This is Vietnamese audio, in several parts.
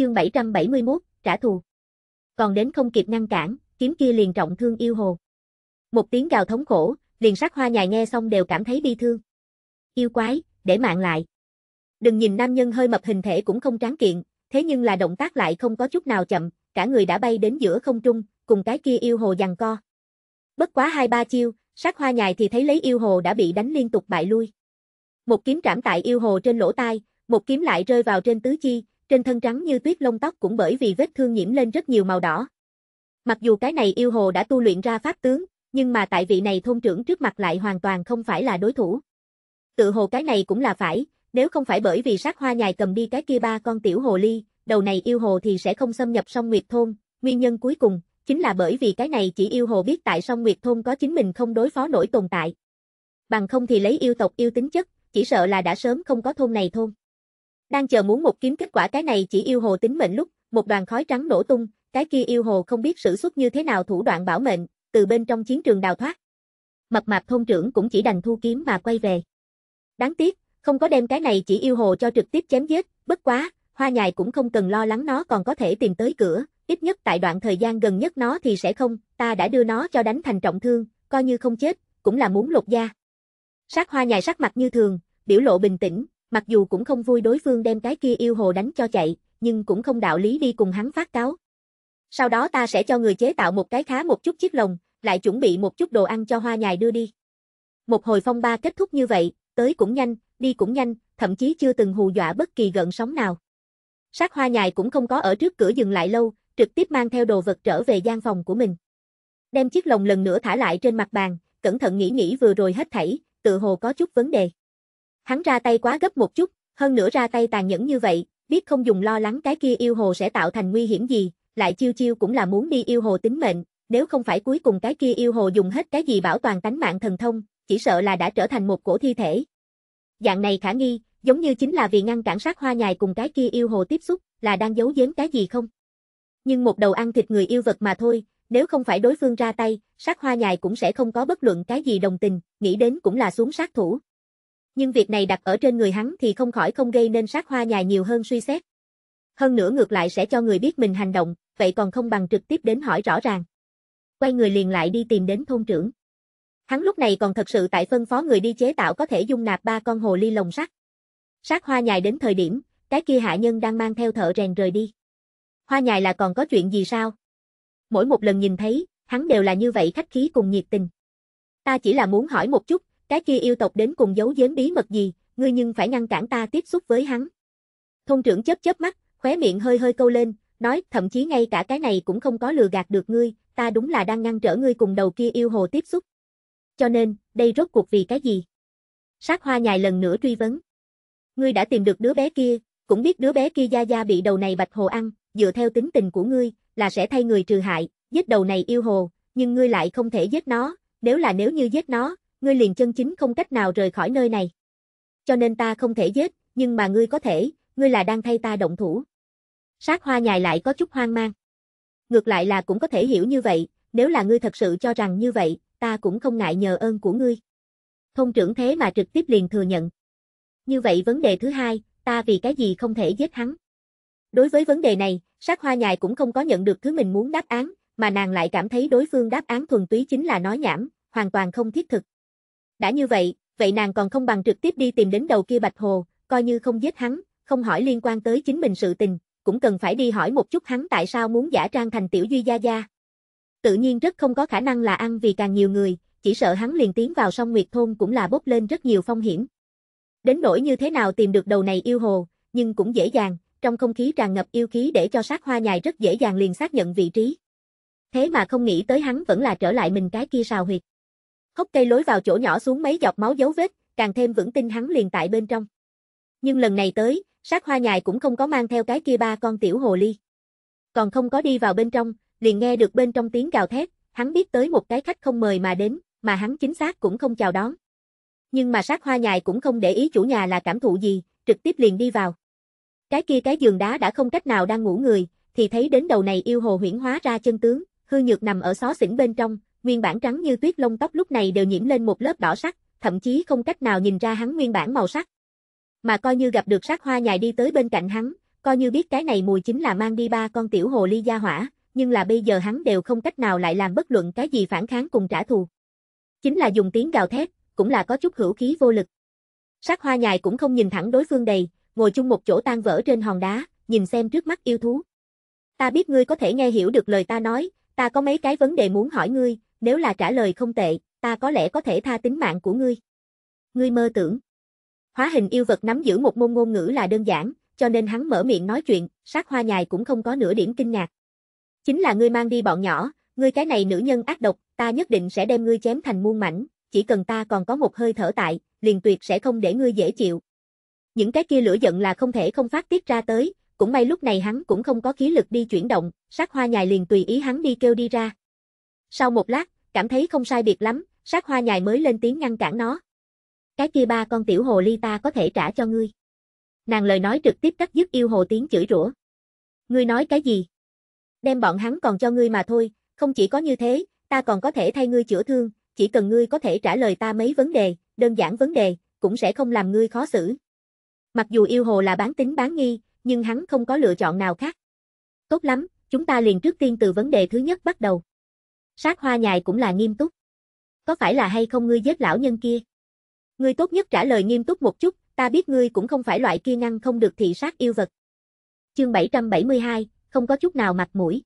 chương 771, trả thù. Còn đến không kịp ngăn cản, kiếm kia liền trọng thương yêu hồ. Một tiếng gào thống khổ, liền sát hoa nhài nghe xong đều cảm thấy bi thương. Yêu quái, để mạng lại. Đừng nhìn nam nhân hơi mập hình thể cũng không tráng kiện, thế nhưng là động tác lại không có chút nào chậm, cả người đã bay đến giữa không trung, cùng cái kia yêu hồ giằng co. Bất quá hai ba chiêu, sát hoa nhài thì thấy lấy yêu hồ đã bị đánh liên tục bại lui. Một kiếm trảm tại yêu hồ trên lỗ tai, một kiếm lại rơi vào trên tứ chi, trên thân trắng như tuyết lông tóc cũng bởi vì vết thương nhiễm lên rất nhiều màu đỏ. Mặc dù cái này yêu hồ đã tu luyện ra pháp tướng, nhưng mà tại vị này thôn trưởng trước mặt lại hoàn toàn không phải là đối thủ. Tự hồ cái này cũng là phải, nếu không phải bởi vì sát hoa nhài cầm đi cái kia ba con tiểu hồ ly, đầu này yêu hồ thì sẽ không xâm nhập sông Nguyệt Thôn, nguyên nhân cuối cùng, chính là bởi vì cái này chỉ yêu hồ biết tại sông Nguyệt Thôn có chính mình không đối phó nổi tồn tại. Bằng không thì lấy yêu tộc yêu tính chất, chỉ sợ là đã sớm không có thôn này thôn. Đang chờ muốn một kiếm kết quả cái này chỉ yêu hồ tính mệnh lúc, một đoàn khói trắng nổ tung, cái kia yêu hồ không biết sử xuất như thế nào thủ đoạn bảo mệnh, từ bên trong chiến trường đào thoát. Mập mạp thôn trưởng cũng chỉ đành thu kiếm mà quay về. Đáng tiếc, không có đem cái này chỉ yêu hồ cho trực tiếp chém giết, bất quá, hoa nhài cũng không cần lo lắng nó còn có thể tìm tới cửa, ít nhất tại đoạn thời gian gần nhất nó thì sẽ không, ta đã đưa nó cho đánh thành trọng thương, coi như không chết, cũng là muốn lột da. Sát hoa nhài sắc mặt như thường, biểu lộ bình tĩnh, Mặc dù cũng không vui đối phương đem cái kia yêu hồ đánh cho chạy, nhưng cũng không đạo lý đi cùng hắn phát cáo. Sau đó ta sẽ cho người chế tạo một cái khá một chút chiếc lồng, lại chuẩn bị một chút đồ ăn cho hoa nhài đưa đi. Một hồi phong ba kết thúc như vậy, tới cũng nhanh, đi cũng nhanh, thậm chí chưa từng hù dọa bất kỳ gợn sóng nào. Sát hoa nhài cũng không có ở trước cửa dừng lại lâu, trực tiếp mang theo đồ vật trở về gian phòng của mình. Đem chiếc lồng lần nữa thả lại trên mặt bàn, cẩn thận nghĩ nghĩ vừa rồi hết thảy, tự hồ có chút vấn đề. Hắn ra tay quá gấp một chút, hơn nữa ra tay tàn nhẫn như vậy, biết không dùng lo lắng cái kia yêu hồ sẽ tạo thành nguy hiểm gì, lại chiêu chiêu cũng là muốn đi yêu hồ tính mệnh, nếu không phải cuối cùng cái kia yêu hồ dùng hết cái gì bảo toàn tánh mạng thần thông, chỉ sợ là đã trở thành một cổ thi thể. Dạng này khả nghi, giống như chính là vì ngăn cản sát hoa nhài cùng cái kia yêu hồ tiếp xúc, là đang giấu giếm cái gì không? Nhưng một đầu ăn thịt người yêu vật mà thôi, nếu không phải đối phương ra tay, sát hoa nhài cũng sẽ không có bất luận cái gì đồng tình, nghĩ đến cũng là xuống sát thủ nhưng việc này đặt ở trên người hắn thì không khỏi không gây nên sát hoa nhài nhiều hơn suy xét. Hơn nữa ngược lại sẽ cho người biết mình hành động, vậy còn không bằng trực tiếp đến hỏi rõ ràng. Quay người liền lại đi tìm đến thôn trưởng. Hắn lúc này còn thật sự tại phân phó người đi chế tạo có thể dung nạp ba con hồ ly lồng sắt. Sát hoa nhài đến thời điểm, cái kia hạ nhân đang mang theo thợ rèn rời đi. Hoa nhài là còn có chuyện gì sao? Mỗi một lần nhìn thấy, hắn đều là như vậy khách khí cùng nhiệt tình. Ta chỉ là muốn hỏi một chút, cái kia yêu tộc đến cùng giấu giếm bí mật gì, ngươi nhưng phải ngăn cản ta tiếp xúc với hắn. Thông trưởng chớp chớp mắt, khóe miệng hơi hơi câu lên, nói, thậm chí ngay cả cái này cũng không có lừa gạt được ngươi, ta đúng là đang ngăn trở ngươi cùng đầu kia yêu hồ tiếp xúc. Cho nên, đây rốt cuộc vì cái gì? Sát hoa nhài lần nữa truy vấn. Ngươi đã tìm được đứa bé kia, cũng biết đứa bé kia Gia Gia bị đầu này bạch hồ ăn, dựa theo tính tình của ngươi, là sẽ thay người trừ hại, giết đầu này yêu hồ, nhưng ngươi lại không thể giết nó, nếu là nếu như giết nó, ngươi liền chân chính không cách nào rời khỏi nơi này. Cho nên ta không thể giết, nhưng mà ngươi có thể, ngươi là đang thay ta động thủ. Sát hoa nhài lại có chút hoang mang. Ngược lại là cũng có thể hiểu như vậy, nếu là ngươi thật sự cho rằng như vậy, ta cũng không ngại nhờ ơn của ngươi. Thông trưởng thế mà trực tiếp liền thừa nhận. Như vậy vấn đề thứ hai, ta vì cái gì không thể giết hắn? Đối với vấn đề này, sát hoa nhài cũng không có nhận được thứ mình muốn đáp án, mà nàng lại cảm thấy đối phương đáp án thuần túy chính là nói nhảm, hoàn toàn không thiết thực. Đã như vậy, vậy nàng còn không bằng trực tiếp đi tìm đến đầu kia Bạch Hồ, coi như không giết hắn, không hỏi liên quan tới chính mình sự tình, cũng cần phải đi hỏi một chút hắn tại sao muốn giả trang thành tiểu duy gia gia. Tự nhiên rất không có khả năng là ăn vì càng nhiều người, chỉ sợ hắn liền tiến vào sông Nguyệt Thôn cũng là bốc lên rất nhiều phong hiểm. Đến nỗi như thế nào tìm được đầu này yêu hồ, nhưng cũng dễ dàng, trong không khí tràn ngập yêu khí để cho sát hoa nhài rất dễ dàng liền xác nhận vị trí. Thế mà không nghĩ tới hắn vẫn là trở lại mình cái kia sào huyệt hốc cây lối vào chỗ nhỏ xuống mấy giọt máu dấu vết, càng thêm vững tin hắn liền tại bên trong. Nhưng lần này tới, sát hoa nhài cũng không có mang theo cái kia ba con tiểu hồ ly. Còn không có đi vào bên trong, liền nghe được bên trong tiếng gào thét, hắn biết tới một cái khách không mời mà đến, mà hắn chính xác cũng không chào đón. Nhưng mà sát hoa nhài cũng không để ý chủ nhà là cảm thụ gì, trực tiếp liền đi vào. Cái kia cái giường đá đã không cách nào đang ngủ người, thì thấy đến đầu này yêu hồ huyển hóa ra chân tướng, hư nhược nằm ở xó xỉnh bên trong, nguyên bản trắng như tuyết lông tóc lúc này đều nhiễm lên một lớp đỏ sắc, thậm chí không cách nào nhìn ra hắn nguyên bản màu sắc. Mà coi như gặp được sát hoa nhài đi tới bên cạnh hắn, coi như biết cái này mùi chính là mang đi ba con tiểu hồ ly gia hỏa, nhưng là bây giờ hắn đều không cách nào lại làm bất luận cái gì phản kháng cùng trả thù. Chính là dùng tiếng gào thét, cũng là có chút hữu khí vô lực. Sát hoa nhài cũng không nhìn thẳng đối phương đầy, ngồi chung một chỗ tan vỡ trên hòn đá, nhìn xem trước mắt yêu thú. Ta biết ngươi có thể nghe hiểu được lời ta nói, ta có mấy cái vấn đề muốn hỏi ngươi, nếu là trả lời không tệ, ta có lẽ có thể tha tính mạng của ngươi. Ngươi mơ tưởng. Hóa hình yêu vật nắm giữ một môn ngôn ngữ là đơn giản, cho nên hắn mở miệng nói chuyện, sát hoa nhài cũng không có nửa điểm kinh ngạc. Chính là ngươi mang đi bọn nhỏ, ngươi cái này nữ nhân ác độc, ta nhất định sẽ đem ngươi chém thành muôn mảnh, chỉ cần ta còn có một hơi thở tại, liền tuyệt sẽ không để ngươi dễ chịu. Những cái kia lửa giận là không thể không phát tiết ra tới, cũng may lúc này hắn cũng không có khí lực đi chuyển động, sát hoa nhài liền tùy ý hắn đi kêu đi ra. Sau một lát, cảm thấy không sai biệt lắm, sát hoa nhài mới lên tiếng ngăn cản nó. Cái kia ba con tiểu hồ ly ta có thể trả cho ngươi. Nàng lời nói trực tiếp cắt dứt yêu hồ tiếng chửi rủa. Ngươi nói cái gì? Đem bọn hắn còn cho ngươi mà thôi, không chỉ có như thế, ta còn có thể thay ngươi chữa thương, chỉ cần ngươi có thể trả lời ta mấy vấn đề, đơn giản vấn đề, cũng sẽ không làm ngươi khó xử. Mặc dù yêu hồ là bán tính bán nghi, nhưng hắn không có lựa chọn nào khác. Tốt lắm, chúng ta liền trước tiên từ vấn đề thứ nhất bắt đầu. Sát hoa nhài cũng là nghiêm túc. Có phải là hay không ngươi giết lão nhân kia? Ngươi tốt nhất trả lời nghiêm túc một chút, ta biết ngươi cũng không phải loại kia ngăn không được thị sát yêu vật. Chương 772, không có chút nào mặt mũi.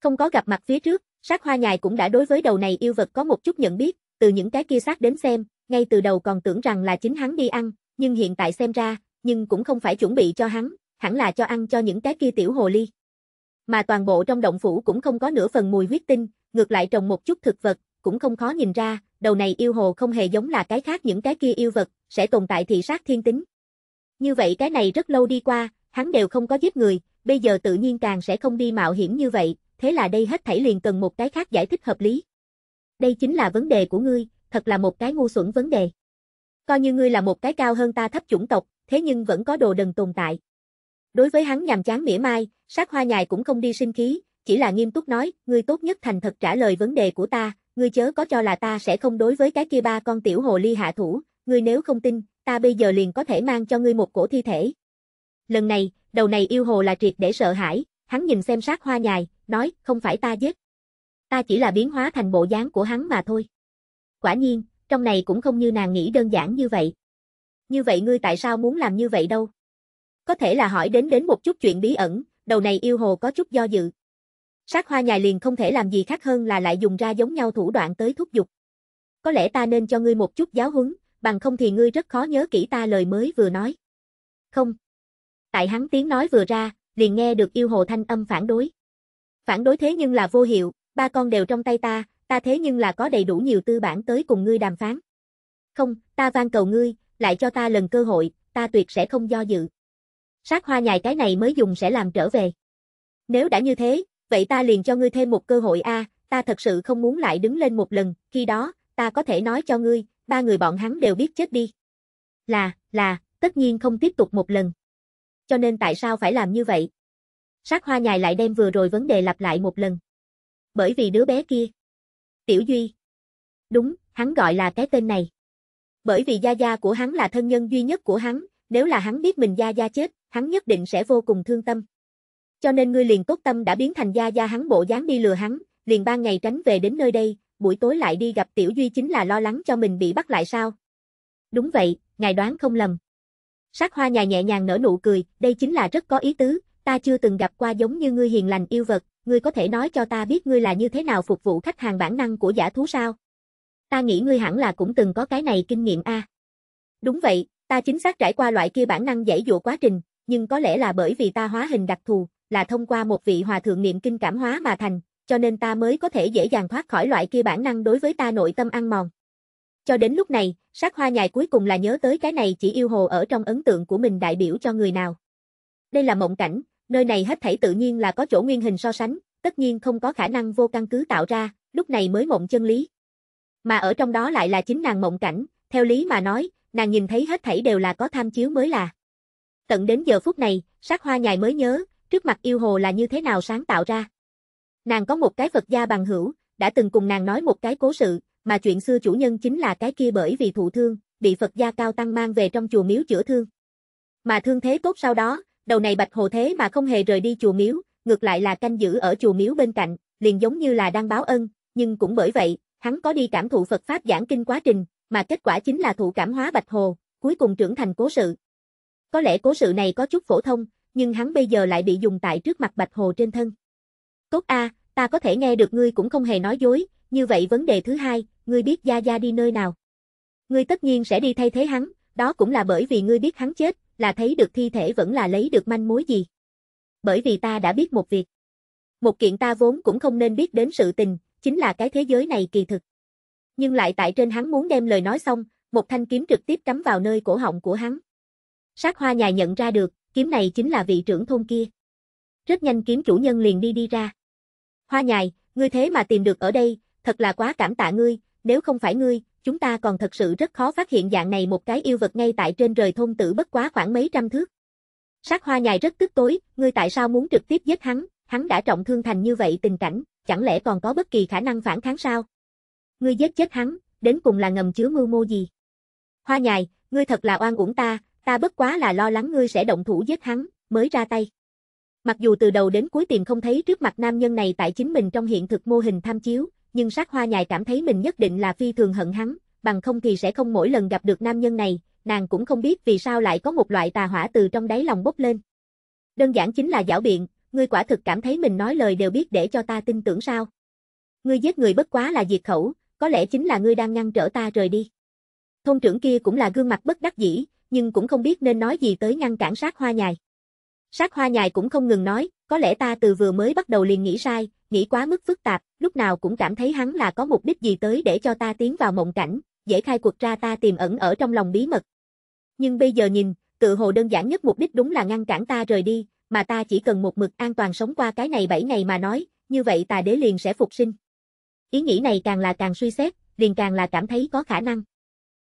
Không có gặp mặt phía trước, sát hoa nhài cũng đã đối với đầu này yêu vật có một chút nhận biết, từ những cái kia sát đến xem, ngay từ đầu còn tưởng rằng là chính hắn đi ăn, nhưng hiện tại xem ra, nhưng cũng không phải chuẩn bị cho hắn, hẳn là cho ăn cho những cái kia tiểu hồ ly. Mà toàn bộ trong động phủ cũng không có nửa phần mùi huyết tinh, ngược lại trồng một chút thực vật, cũng không khó nhìn ra, đầu này yêu hồ không hề giống là cái khác những cái kia yêu vật, sẽ tồn tại thị sát thiên tính. Như vậy cái này rất lâu đi qua, hắn đều không có giết người, bây giờ tự nhiên càng sẽ không đi mạo hiểm như vậy, thế là đây hết thảy liền cần một cái khác giải thích hợp lý. Đây chính là vấn đề của ngươi, thật là một cái ngu xuẩn vấn đề. Coi như ngươi là một cái cao hơn ta thấp chủng tộc, thế nhưng vẫn có đồ đần tồn tại. Đối với hắn nhàm chán mỉa mai, sát hoa nhài cũng không đi sinh khí, chỉ là nghiêm túc nói, ngươi tốt nhất thành thật trả lời vấn đề của ta, ngươi chớ có cho là ta sẽ không đối với cái kia ba con tiểu hồ ly hạ thủ, ngươi nếu không tin, ta bây giờ liền có thể mang cho ngươi một cổ thi thể. Lần này, đầu này yêu hồ là triệt để sợ hãi, hắn nhìn xem sát hoa nhài, nói, không phải ta giết. Ta chỉ là biến hóa thành bộ dáng của hắn mà thôi. Quả nhiên, trong này cũng không như nàng nghĩ đơn giản như vậy. Như vậy ngươi tại sao muốn làm như vậy đâu? Có thể là hỏi đến đến một chút chuyện bí ẩn, đầu này yêu hồ có chút do dự. Sát hoa nhài liền không thể làm gì khác hơn là lại dùng ra giống nhau thủ đoạn tới thúc giục. Có lẽ ta nên cho ngươi một chút giáo huấn, bằng không thì ngươi rất khó nhớ kỹ ta lời mới vừa nói. Không. Tại hắn tiếng nói vừa ra, liền nghe được yêu hồ thanh âm phản đối. Phản đối thế nhưng là vô hiệu, ba con đều trong tay ta, ta thế nhưng là có đầy đủ nhiều tư bản tới cùng ngươi đàm phán. Không, ta van cầu ngươi, lại cho ta lần cơ hội, ta tuyệt sẽ không do dự. Sát hoa nhài cái này mới dùng sẽ làm trở về. Nếu đã như thế, vậy ta liền cho ngươi thêm một cơ hội a, ta thật sự không muốn lại đứng lên một lần, khi đó, ta có thể nói cho ngươi, ba người bọn hắn đều biết chết đi. Là, là, tất nhiên không tiếp tục một lần. Cho nên tại sao phải làm như vậy? Sát hoa nhài lại đem vừa rồi vấn đề lặp lại một lần. Bởi vì đứa bé kia. Tiểu Duy. Đúng, hắn gọi là cái tên này. Bởi vì Gia Gia của hắn là thân nhân duy nhất của hắn, nếu là hắn biết mình Gia Gia chết, hắn nhất định sẽ vô cùng thương tâm. Cho nên ngươi liền tốt tâm đã biến thành gia gia hắn bộ dáng đi lừa hắn, liền ban ngày tránh về đến nơi đây, buổi tối lại đi gặp Tiểu Duy chính là lo lắng cho mình bị bắt lại sao? Đúng vậy, ngài đoán không lầm. Sát hoa nhà nhẹ nhàng nở nụ cười, đây chính là rất có ý tứ, ta chưa từng gặp qua giống như ngươi hiền lành yêu vật, ngươi có thể nói cho ta biết ngươi là như thế nào phục vụ khách hàng bản năng của giả thú sao? Ta nghĩ ngươi hẳn là cũng từng có cái này kinh nghiệm a. À? Đúng vậy, ta chính xác trải qua loại kia bản năng dễ dụ quá trình, nhưng có lẽ là bởi vì ta hóa hình đặc thù, là thông qua một vị hòa thượng niệm kinh cảm hóa mà thành, cho nên ta mới có thể dễ dàng thoát khỏi loại kia bản năng đối với ta nội tâm ăn mòn. Cho đến lúc này, sát hoa nhài cuối cùng là nhớ tới cái này chỉ yêu hồ ở trong ấn tượng của mình đại biểu cho người nào. Đây là mộng cảnh, nơi này hết thảy tự nhiên là có chỗ nguyên hình so sánh, tất nhiên không có khả năng vô căn cứ tạo ra, lúc này mới mộng chân lý. Mà ở trong đó lại là chính nàng mộng cảnh, theo lý mà nói, nàng nhìn thấy hết thảy đều là có tham chiếu mới là. Tận đến giờ phút này, sát hoa nhài mới nhớ, trước mặt yêu hồ là như thế nào sáng tạo ra. Nàng có một cái Phật gia bằng hữu, đã từng cùng nàng nói một cái cố sự, mà chuyện xưa chủ nhân chính là cái kia bởi vì thụ thương, bị Phật gia cao tăng mang về trong chùa miếu chữa thương. Mà thương thế tốt sau đó, đầu này Bạch Hồ thế mà không hề rời đi chùa miếu, ngược lại là canh giữ ở chùa miếu bên cạnh, liền giống như là đang báo ân, nhưng cũng bởi vậy, hắn có đi cảm thụ Phật pháp giảng kinh quá trình, mà kết quả chính là thụ cảm hóa Bạch Hồ, cuối cùng trưởng thành cố sự. Có lẽ cố sự này có chút phổ thông, nhưng hắn bây giờ lại bị dùng tại trước mặt Bạch Hồ trên thân. Tốt a, ta có thể nghe được ngươi cũng không hề nói dối, như vậy vấn đề thứ hai, ngươi biết Gia Gia đi nơi nào? Ngươi tất nhiên sẽ đi thay thế hắn, đó cũng là bởi vì ngươi biết hắn chết, là thấy được thi thể vẫn là lấy được manh mối gì. Bởi vì ta đã biết một việc. Một kiện ta vốn cũng không nên biết đến sự tình, chính là cái thế giới này kỳ thực. Nhưng lại tại trên hắn muốn đem lời nói xong, một thanh kiếm trực tiếp cắm vào nơi cổ họng của hắn. Sát hoa nhà nhận ra được, kiếm này chính là vị trưởng thôn kia. Rất nhanh kiếm chủ nhân liền đi đi ra. Hoa nhài, ngươi thế mà tìm được ở đây, thật là quá cảm tạ ngươi, nếu không phải ngươi, chúng ta còn thật sự rất khó phát hiện dạng này một cái yêu vật ngay tại trên rời thôn tử bất quá khoảng mấy trăm thước. Sát hoa nhài rất tức tối, ngươi tại sao muốn trực tiếp giết hắn, hắn đã trọng thương thành như vậy tình cảnh, chẳng lẽ còn có bất kỳ khả năng phản kháng sao? Ngươi giết chết hắn, đến cùng là ngầm chứa mưu mô gì? Hoa nhài, ngươi thật là oan uổng ta, ta bất quá là lo lắng ngươi sẽ động thủ giết hắn, mới ra tay. Mặc dù từ đầu đến cuối tìm không thấy trước mặt nam nhân này tại chính mình trong hiện thực mô hình tham chiếu, nhưng sát hoa nhài cảm thấy mình nhất định là phi thường hận hắn, bằng không thì sẽ không mỗi lần gặp được nam nhân này, nàng cũng không biết vì sao lại có một loại tà hỏa từ trong đáy lòng bốc lên. Đơn giản chính là giảo biện, ngươi quả thực cảm thấy mình nói lời đều biết để cho ta tin tưởng sao. Ngươi giết người bất quá là diệt khẩu, có lẽ chính là ngươi đang ngăn trở ta rời đi. Thôn trưởng kia cũng là gương mặt bất đắc dĩ, nhưng cũng không biết nên nói gì tới ngăn cản sát hoa nhài. Sát hoa nhài cũng không ngừng nói, có lẽ ta từ vừa mới bắt đầu liền nghĩ sai, nghĩ quá mức phức tạp, lúc nào cũng cảm thấy hắn là có mục đích gì tới để cho ta tiến vào mộng cảnh, dễ khai cuộc ra ta tiềm ẩn ở trong lòng bí mật. Nhưng bây giờ nhìn, tự hồ đơn giản nhất mục đích đúng là ngăn cản ta rời đi, mà ta chỉ cần một mực an toàn sống qua cái này 7 ngày mà nói, như vậy ta đế liền sẽ phục sinh. Ý nghĩ này càng là càng suy xét, liền càng là cảm thấy có khả năng.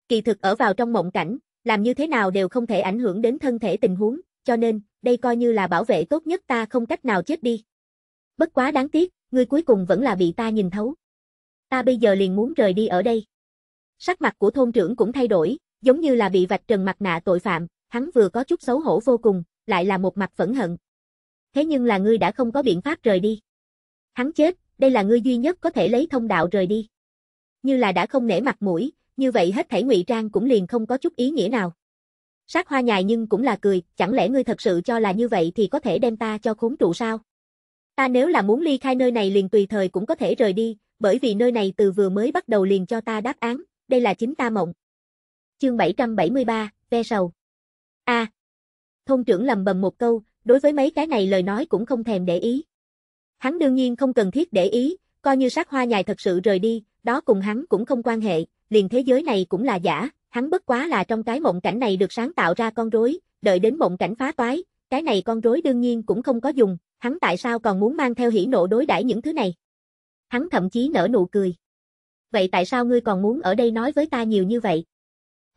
Kỳ thực ở vào trong mộng cảnh, làm như thế nào đều không thể ảnh hưởng đến thân thể tình huống, cho nên, đây coi như là bảo vệ tốt nhất ta không cách nào chết đi. Bất quá đáng tiếc, ngươi cuối cùng vẫn là bị ta nhìn thấu. Ta bây giờ liền muốn rời đi ở đây. Sắc mặt của thôn trưởng cũng thay đổi, giống như là bị vạch trần mặt nạ tội phạm, hắn vừa có chút xấu hổ vô cùng, lại là một mặt phẫn hận. Thế nhưng là ngươi đã không có biện pháp rời đi. Hắn chết, đây là ngươi duy nhất có thể lấy thông đạo rời đi. Như là đã không nể mặt mũi, như vậy hết thảy ngụy trang cũng liền không có chút ý nghĩa nào. Sát hoa nhài nhưng cũng là cười, chẳng lẽ ngươi thật sự cho là như vậy thì có thể đem ta cho khốn trụ sao? Ta nếu là muốn ly khai nơi này liền tùy thời cũng có thể rời đi, bởi vì nơi này từ vừa mới bắt đầu liền cho ta đáp án, đây là chính ta mộng. Chương 773, ve sầu. A. À, thôn trưởng lầm bầm một câu, đối với mấy cái này lời nói cũng không thèm để ý. Hắn đương nhiên không cần thiết để ý, coi như sát hoa nhài thật sự rời đi, đó cùng hắn cũng không quan hệ, liền thế giới này cũng là giả, hắn bất quá là trong cái mộng cảnh này được sáng tạo ra con rối, đợi đến mộng cảnh phá toái, cái này con rối đương nhiên cũng không có dùng, hắn tại sao còn muốn mang theo hỉ nộ đối đãi những thứ này? Hắn thậm chí nở nụ cười. Vậy tại sao ngươi còn muốn ở đây nói với ta nhiều như vậy?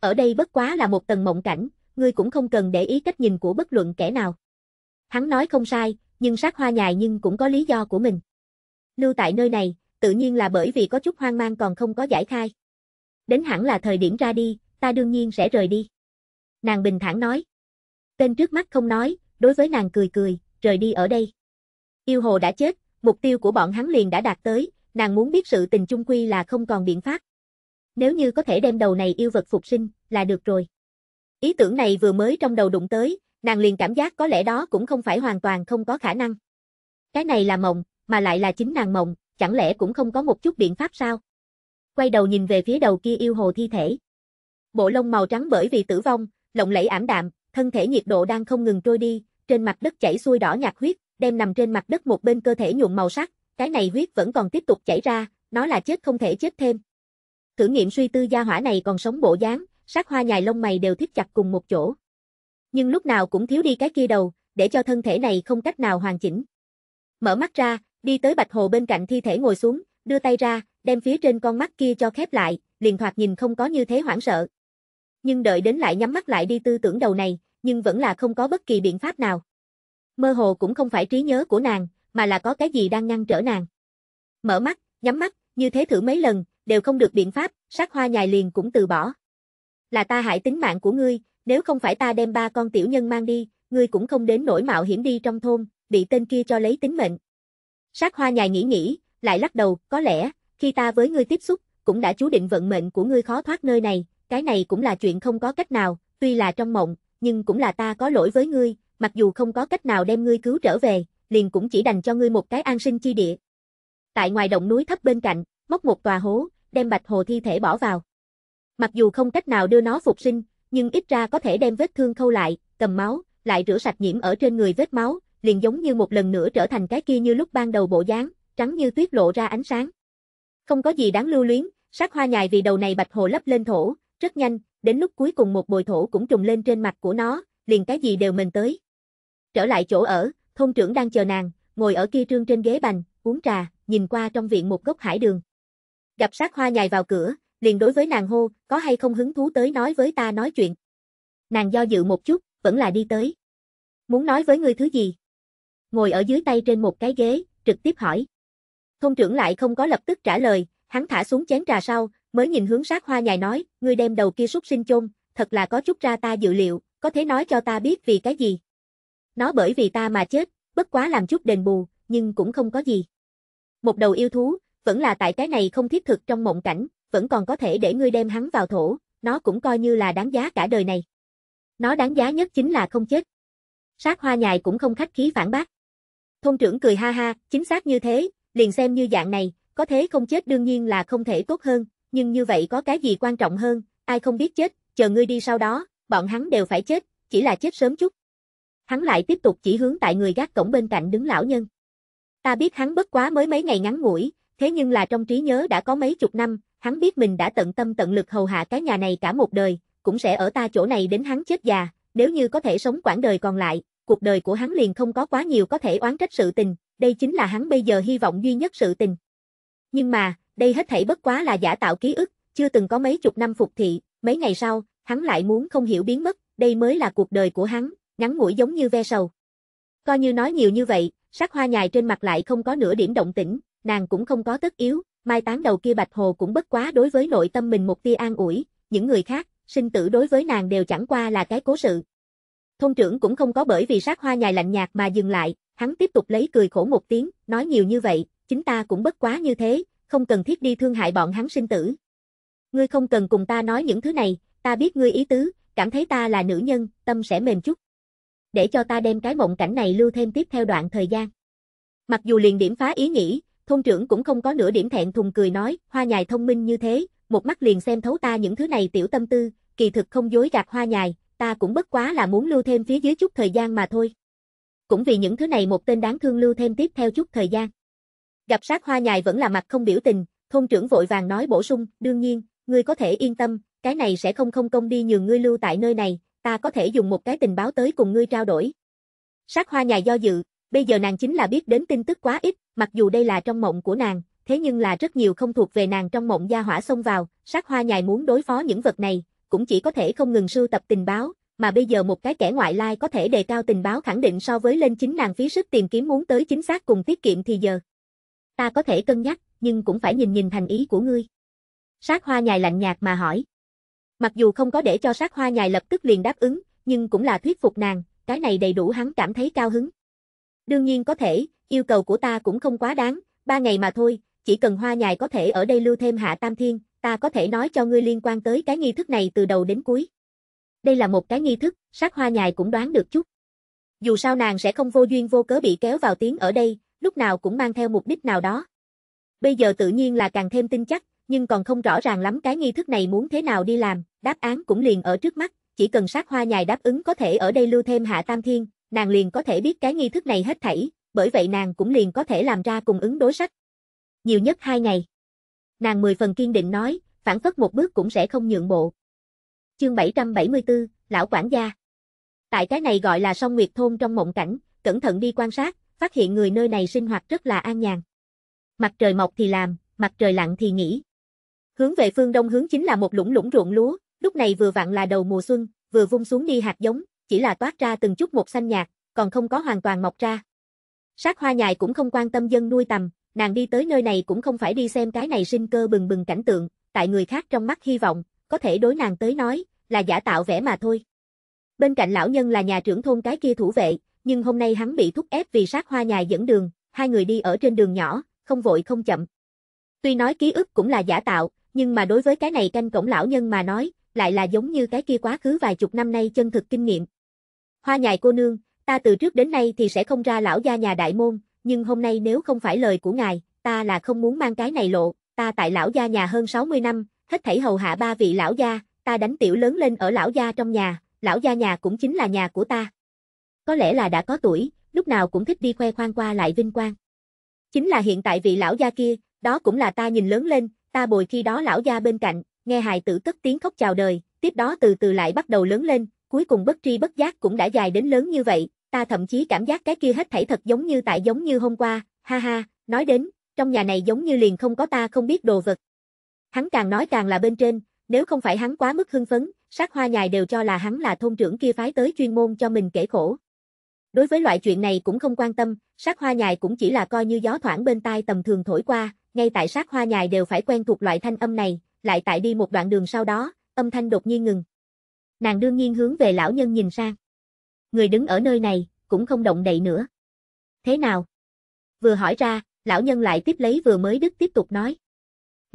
Ở đây bất quá là một tầng mộng cảnh, ngươi cũng không cần để ý cách nhìn của bất luận kẻ nào. Hắn nói không sai, nhưng sát hoa nhài nhưng cũng có lý do của mình. Lưu tại nơi này, tự nhiên là bởi vì có chút hoang mang còn không có giải khai đến hẳn là thời điểm ra đi, ta đương nhiên sẽ rời đi. Nàng bình thản nói. Tên trước mắt không nói, đối với nàng cười cười, rời đi ở đây. Yêu hồ đã chết, mục tiêu của bọn hắn liền đã đạt tới, nàng muốn biết sự tình chung quy là không còn biện pháp. Nếu như có thể đem đầu này yêu vật phục sinh, là được rồi. Ý tưởng này vừa mới trong đầu đụng tới, nàng liền cảm giác có lẽ đó cũng không phải hoàn toàn không có khả năng. Cái này là mộng, mà lại là chính nàng mộng, chẳng lẽ cũng không có một chút biện pháp sao? quay đầu nhìn về phía đầu kia yêu hồ thi thể. Bộ lông màu trắng bởi vì tử vong, lộng lẫy ảm đạm, thân thể nhiệt độ đang không ngừng trôi đi, trên mặt đất chảy xuôi đỏ nhạt huyết, đem nằm trên mặt đất một bên cơ thể nhuộm màu sắc, cái này huyết vẫn còn tiếp tục chảy ra, nó là chết không thể chết thêm. Thử nghiệm suy tư gia hỏa này còn sống bộ dáng, sắc hoa nhài lông mày đều thiết chặt cùng một chỗ. Nhưng lúc nào cũng thiếu đi cái kia đầu, để cho thân thể này không cách nào hoàn chỉnh. Mở mắt ra, đi tới bạch hồ bên cạnh thi thể ngồi xuống, đưa tay ra, đem phía trên con mắt kia cho khép lại, liền thoạt nhìn không có như thế hoảng sợ. Nhưng đợi đến lại nhắm mắt lại đi tư tưởng đầu này, nhưng vẫn là không có bất kỳ biện pháp nào. Mơ hồ cũng không phải trí nhớ của nàng, mà là có cái gì đang ngăn trở nàng. Mở mắt, nhắm mắt, như thế thử mấy lần, đều không được biện pháp, sát hoa nhài liền cũng từ bỏ. Là ta hại tính mạng của ngươi, nếu không phải ta đem ba con tiểu nhân mang đi, ngươi cũng không đến nổi mạo hiểm đi trong thôn, bị tên kia cho lấy tính mệnh. Sát hoa nhài nghĩ nghĩ, lại lắc đầu, có lẽ, khi ta với ngươi tiếp xúc, cũng đã chú định vận mệnh của ngươi khó thoát nơi này, cái này cũng là chuyện không có cách nào, tuy là trong mộng, nhưng cũng là ta có lỗi với ngươi, mặc dù không có cách nào đem ngươi cứu trở về, liền cũng chỉ đành cho ngươi một cái an sinh chi địa. Tại ngoài động núi thấp bên cạnh, móc một tòa hố, đem Bạch Hồ thi thể bỏ vào. Mặc dù không cách nào đưa nó phục sinh, nhưng ít ra có thể đem vết thương khâu lại, cầm máu, lại rửa sạch nhiễm ở trên người vết máu, liền giống như một lần nữa trở thành cái kia như lúc ban đầu bộ dáng, trắng như tuyết lộ ra ánh sáng. Không có gì đáng lưu luyến, sát hoa nhài vì đầu này bạch hồ lấp lên thổ, rất nhanh, đến lúc cuối cùng một bồi thổ cũng trùng lên trên mặt của nó, liền cái gì đều mình tới. Trở lại chỗ ở, thôn trưởng đang chờ nàng, ngồi ở kia trương trên ghế bành, uống trà, nhìn qua trong viện một gốc hải đường. Gặp sát hoa nhài vào cửa, liền đối với nàng hô, có hay không hứng thú tới nói với ta nói chuyện. Nàng do dự một chút, vẫn là đi tới. Muốn nói với ngươi thứ gì? Ngồi ở dưới tay trên một cái ghế, trực tiếp hỏi. Thông trưởng lại không có lập tức trả lời, hắn thả xuống chén trà sau, mới nhìn hướng sát hoa nhài nói, ngươi đem đầu kia súc sinh chôn, thật là có chút ra ta dự liệu, có thể nói cho ta biết vì cái gì. Nó bởi vì ta mà chết, bất quá làm chút đền bù, nhưng cũng không có gì. Một đầu yêu thú, vẫn là tại cái này không thiết thực trong mộng cảnh, vẫn còn có thể để ngươi đem hắn vào thổ, nó cũng coi như là đáng giá cả đời này. Nó đáng giá nhất chính là không chết. Sát hoa nhài cũng không khách khí phản bác. Thôn trưởng cười ha ha, chính xác như thế, liền xem như dạng này, có thế không chết đương nhiên là không thể tốt hơn, nhưng như vậy có cái gì quan trọng hơn, ai không biết chết, chờ ngươi đi sau đó, bọn hắn đều phải chết, chỉ là chết sớm chút. Hắn lại tiếp tục chỉ hướng tại người gác cổng bên cạnh đứng lão nhân. Ta biết hắn bất quá mới mấy ngày ngắn ngủi, thế nhưng là trong trí nhớ đã có mấy chục năm, hắn biết mình đã tận tâm tận lực hầu hạ cái nhà này cả một đời, cũng sẽ ở ta chỗ này đến hắn chết già, nếu như có thể sống quãng đời còn lại, cuộc đời của hắn liền không có quá nhiều có thể oán trách sự tình, đây chính là hắn bây giờ hy vọng duy nhất sự tình. Nhưng mà, đây hết thảy bất quá là giả tạo ký ức, chưa từng có mấy chục năm phục thị, mấy ngày sau, hắn lại muốn không hiểu biến mất, đây mới là cuộc đời của hắn, ngắn ngủi giống như ve sầu. Coi như nói nhiều như vậy, sắc hoa nhài trên mặt lại không có nửa điểm động tĩnh, nàng cũng không có tất yếu, mai tán đầu kia bạch hồ cũng bất quá đối với nội tâm mình một tia an ủi, những người khác, sinh tử đối với nàng đều chẳng qua là cái cố sự. Thôn trưởng cũng không có bởi vì sát hoa nhài lạnh nhạt mà dừng lại, Hắn tiếp tục lấy cười khổ một tiếng, nói nhiều như vậy, chính ta cũng bất quá như thế, không cần thiết đi thương hại bọn hắn sinh tử. Ngươi không cần cùng ta nói những thứ này, ta biết ngươi ý tứ, cảm thấy ta là nữ nhân, tâm sẽ mềm chút. Để cho ta đem cái mộng cảnh này lưu thêm tiếp theo đoạn thời gian. Mặc dù liền điểm phá ý nghĩ, thôn trưởng cũng không có nửa điểm thẹn thùng cười nói, hoa nhài thông minh như thế, một mắt liền xem thấu ta những thứ này tiểu tâm tư, kỳ thực không dối gạt hoa nhài, ta cũng bất quá là muốn lưu thêm phía dưới chút thời gian mà thôi cũng vì những thứ này một tên đáng thương lưu thêm tiếp theo chút thời gian. Gặp sát hoa nhài vẫn là mặt không biểu tình, thôn trưởng vội vàng nói bổ sung, đương nhiên, ngươi có thể yên tâm, cái này sẽ không không công đi nhường ngươi lưu tại nơi này, ta có thể dùng một cái tình báo tới cùng ngươi trao đổi. Sát hoa nhài do dự, bây giờ nàng chính là biết đến tin tức quá ít, mặc dù đây là trong mộng của nàng, thế nhưng là rất nhiều không thuộc về nàng trong mộng gia hỏa xông vào, sát hoa nhài muốn đối phó những vật này, cũng chỉ có thể không ngừng sưu tập tình báo, mà bây giờ một cái kẻ ngoại lai có thể đề cao tình báo khẳng định so với lên chính nàng phí sức tìm kiếm muốn tới chính xác cùng tiết kiệm thì giờ. Ta có thể cân nhắc, nhưng cũng phải nhìn nhìn thành ý của ngươi. Sát hoa nhài lạnh nhạt mà hỏi. Mặc dù không có để cho sát hoa nhài lập tức liền đáp ứng, nhưng cũng là thuyết phục nàng, cái này đầy đủ hắn cảm thấy cao hứng. Đương nhiên có thể, yêu cầu của ta cũng không quá đáng, ba ngày mà thôi, chỉ cần hoa nhài có thể ở đây lưu thêm hạ tam thiên, ta có thể nói cho ngươi liên quan tới cái nghi thức này từ đầu đến cuối đây là một cái nghi thức, sát hoa nhài cũng đoán được chút. Dù sao nàng sẽ không vô duyên vô cớ bị kéo vào tiếng ở đây, lúc nào cũng mang theo mục đích nào đó. Bây giờ tự nhiên là càng thêm tin chắc, nhưng còn không rõ ràng lắm cái nghi thức này muốn thế nào đi làm, đáp án cũng liền ở trước mắt, chỉ cần sát hoa nhài đáp ứng có thể ở đây lưu thêm hạ tam thiên, nàng liền có thể biết cái nghi thức này hết thảy, bởi vậy nàng cũng liền có thể làm ra cùng ứng đối sách. Nhiều nhất hai ngày. Nàng mười phần kiên định nói, phản phất một bước cũng sẽ không nhượng bộ. Chương 774, Lão Quản gia Tại cái này gọi là sông Nguyệt Thôn trong mộng cảnh, cẩn thận đi quan sát, phát hiện người nơi này sinh hoạt rất là an nhàn. Mặt trời mọc thì làm, mặt trời lặng thì nghỉ. Hướng về phương đông hướng chính là một lũng lũng ruộng lúa, lúc này vừa vặn là đầu mùa xuân, vừa vung xuống đi hạt giống, chỉ là toát ra từng chút một xanh nhạt, còn không có hoàn toàn mọc ra. Sát hoa nhài cũng không quan tâm dân nuôi tầm, nàng đi tới nơi này cũng không phải đi xem cái này sinh cơ bừng bừng cảnh tượng, tại người khác trong mắt hy vọng, có thể đối nàng tới nói, là giả tạo vẻ mà thôi. Bên cạnh lão nhân là nhà trưởng thôn cái kia thủ vệ, nhưng hôm nay hắn bị thúc ép vì sát hoa nhà dẫn đường, hai người đi ở trên đường nhỏ, không vội không chậm. Tuy nói ký ức cũng là giả tạo, nhưng mà đối với cái này canh cổng lão nhân mà nói, lại là giống như cái kia quá khứ vài chục năm nay chân thực kinh nghiệm. Hoa nhài cô nương, ta từ trước đến nay thì sẽ không ra lão gia nhà đại môn, nhưng hôm nay nếu không phải lời của ngài, ta là không muốn mang cái này lộ, ta tại lão gia nhà hơn 60 năm, hết thảy hầu hạ ba vị lão gia, ta đánh tiểu lớn lên ở lão gia trong nhà, lão gia nhà cũng chính là nhà của ta. Có lẽ là đã có tuổi, lúc nào cũng thích đi khoe khoang qua lại vinh quang. Chính là hiện tại vị lão gia kia, đó cũng là ta nhìn lớn lên, ta bồi khi đó lão gia bên cạnh, nghe hài tử cất tiếng khóc chào đời, tiếp đó từ từ lại bắt đầu lớn lên, cuối cùng bất tri bất giác cũng đã dài đến lớn như vậy, ta thậm chí cảm giác cái kia hết thảy thật giống như tại giống như hôm qua, ha ha, nói đến, trong nhà này giống như liền không có ta không biết đồ vật, Hắn càng nói càng là bên trên, nếu không phải hắn quá mức hưng phấn, sát hoa nhài đều cho là hắn là thôn trưởng kia phái tới chuyên môn cho mình kể khổ. Đối với loại chuyện này cũng không quan tâm, sát hoa nhài cũng chỉ là coi như gió thoảng bên tai tầm thường thổi qua, ngay tại sát hoa nhài đều phải quen thuộc loại thanh âm này, lại tại đi một đoạn đường sau đó, âm thanh đột nhiên ngừng. Nàng đương nhiên hướng về lão nhân nhìn sang. Người đứng ở nơi này, cũng không động đậy nữa. Thế nào? Vừa hỏi ra, lão nhân lại tiếp lấy vừa mới đức tiếp tục nói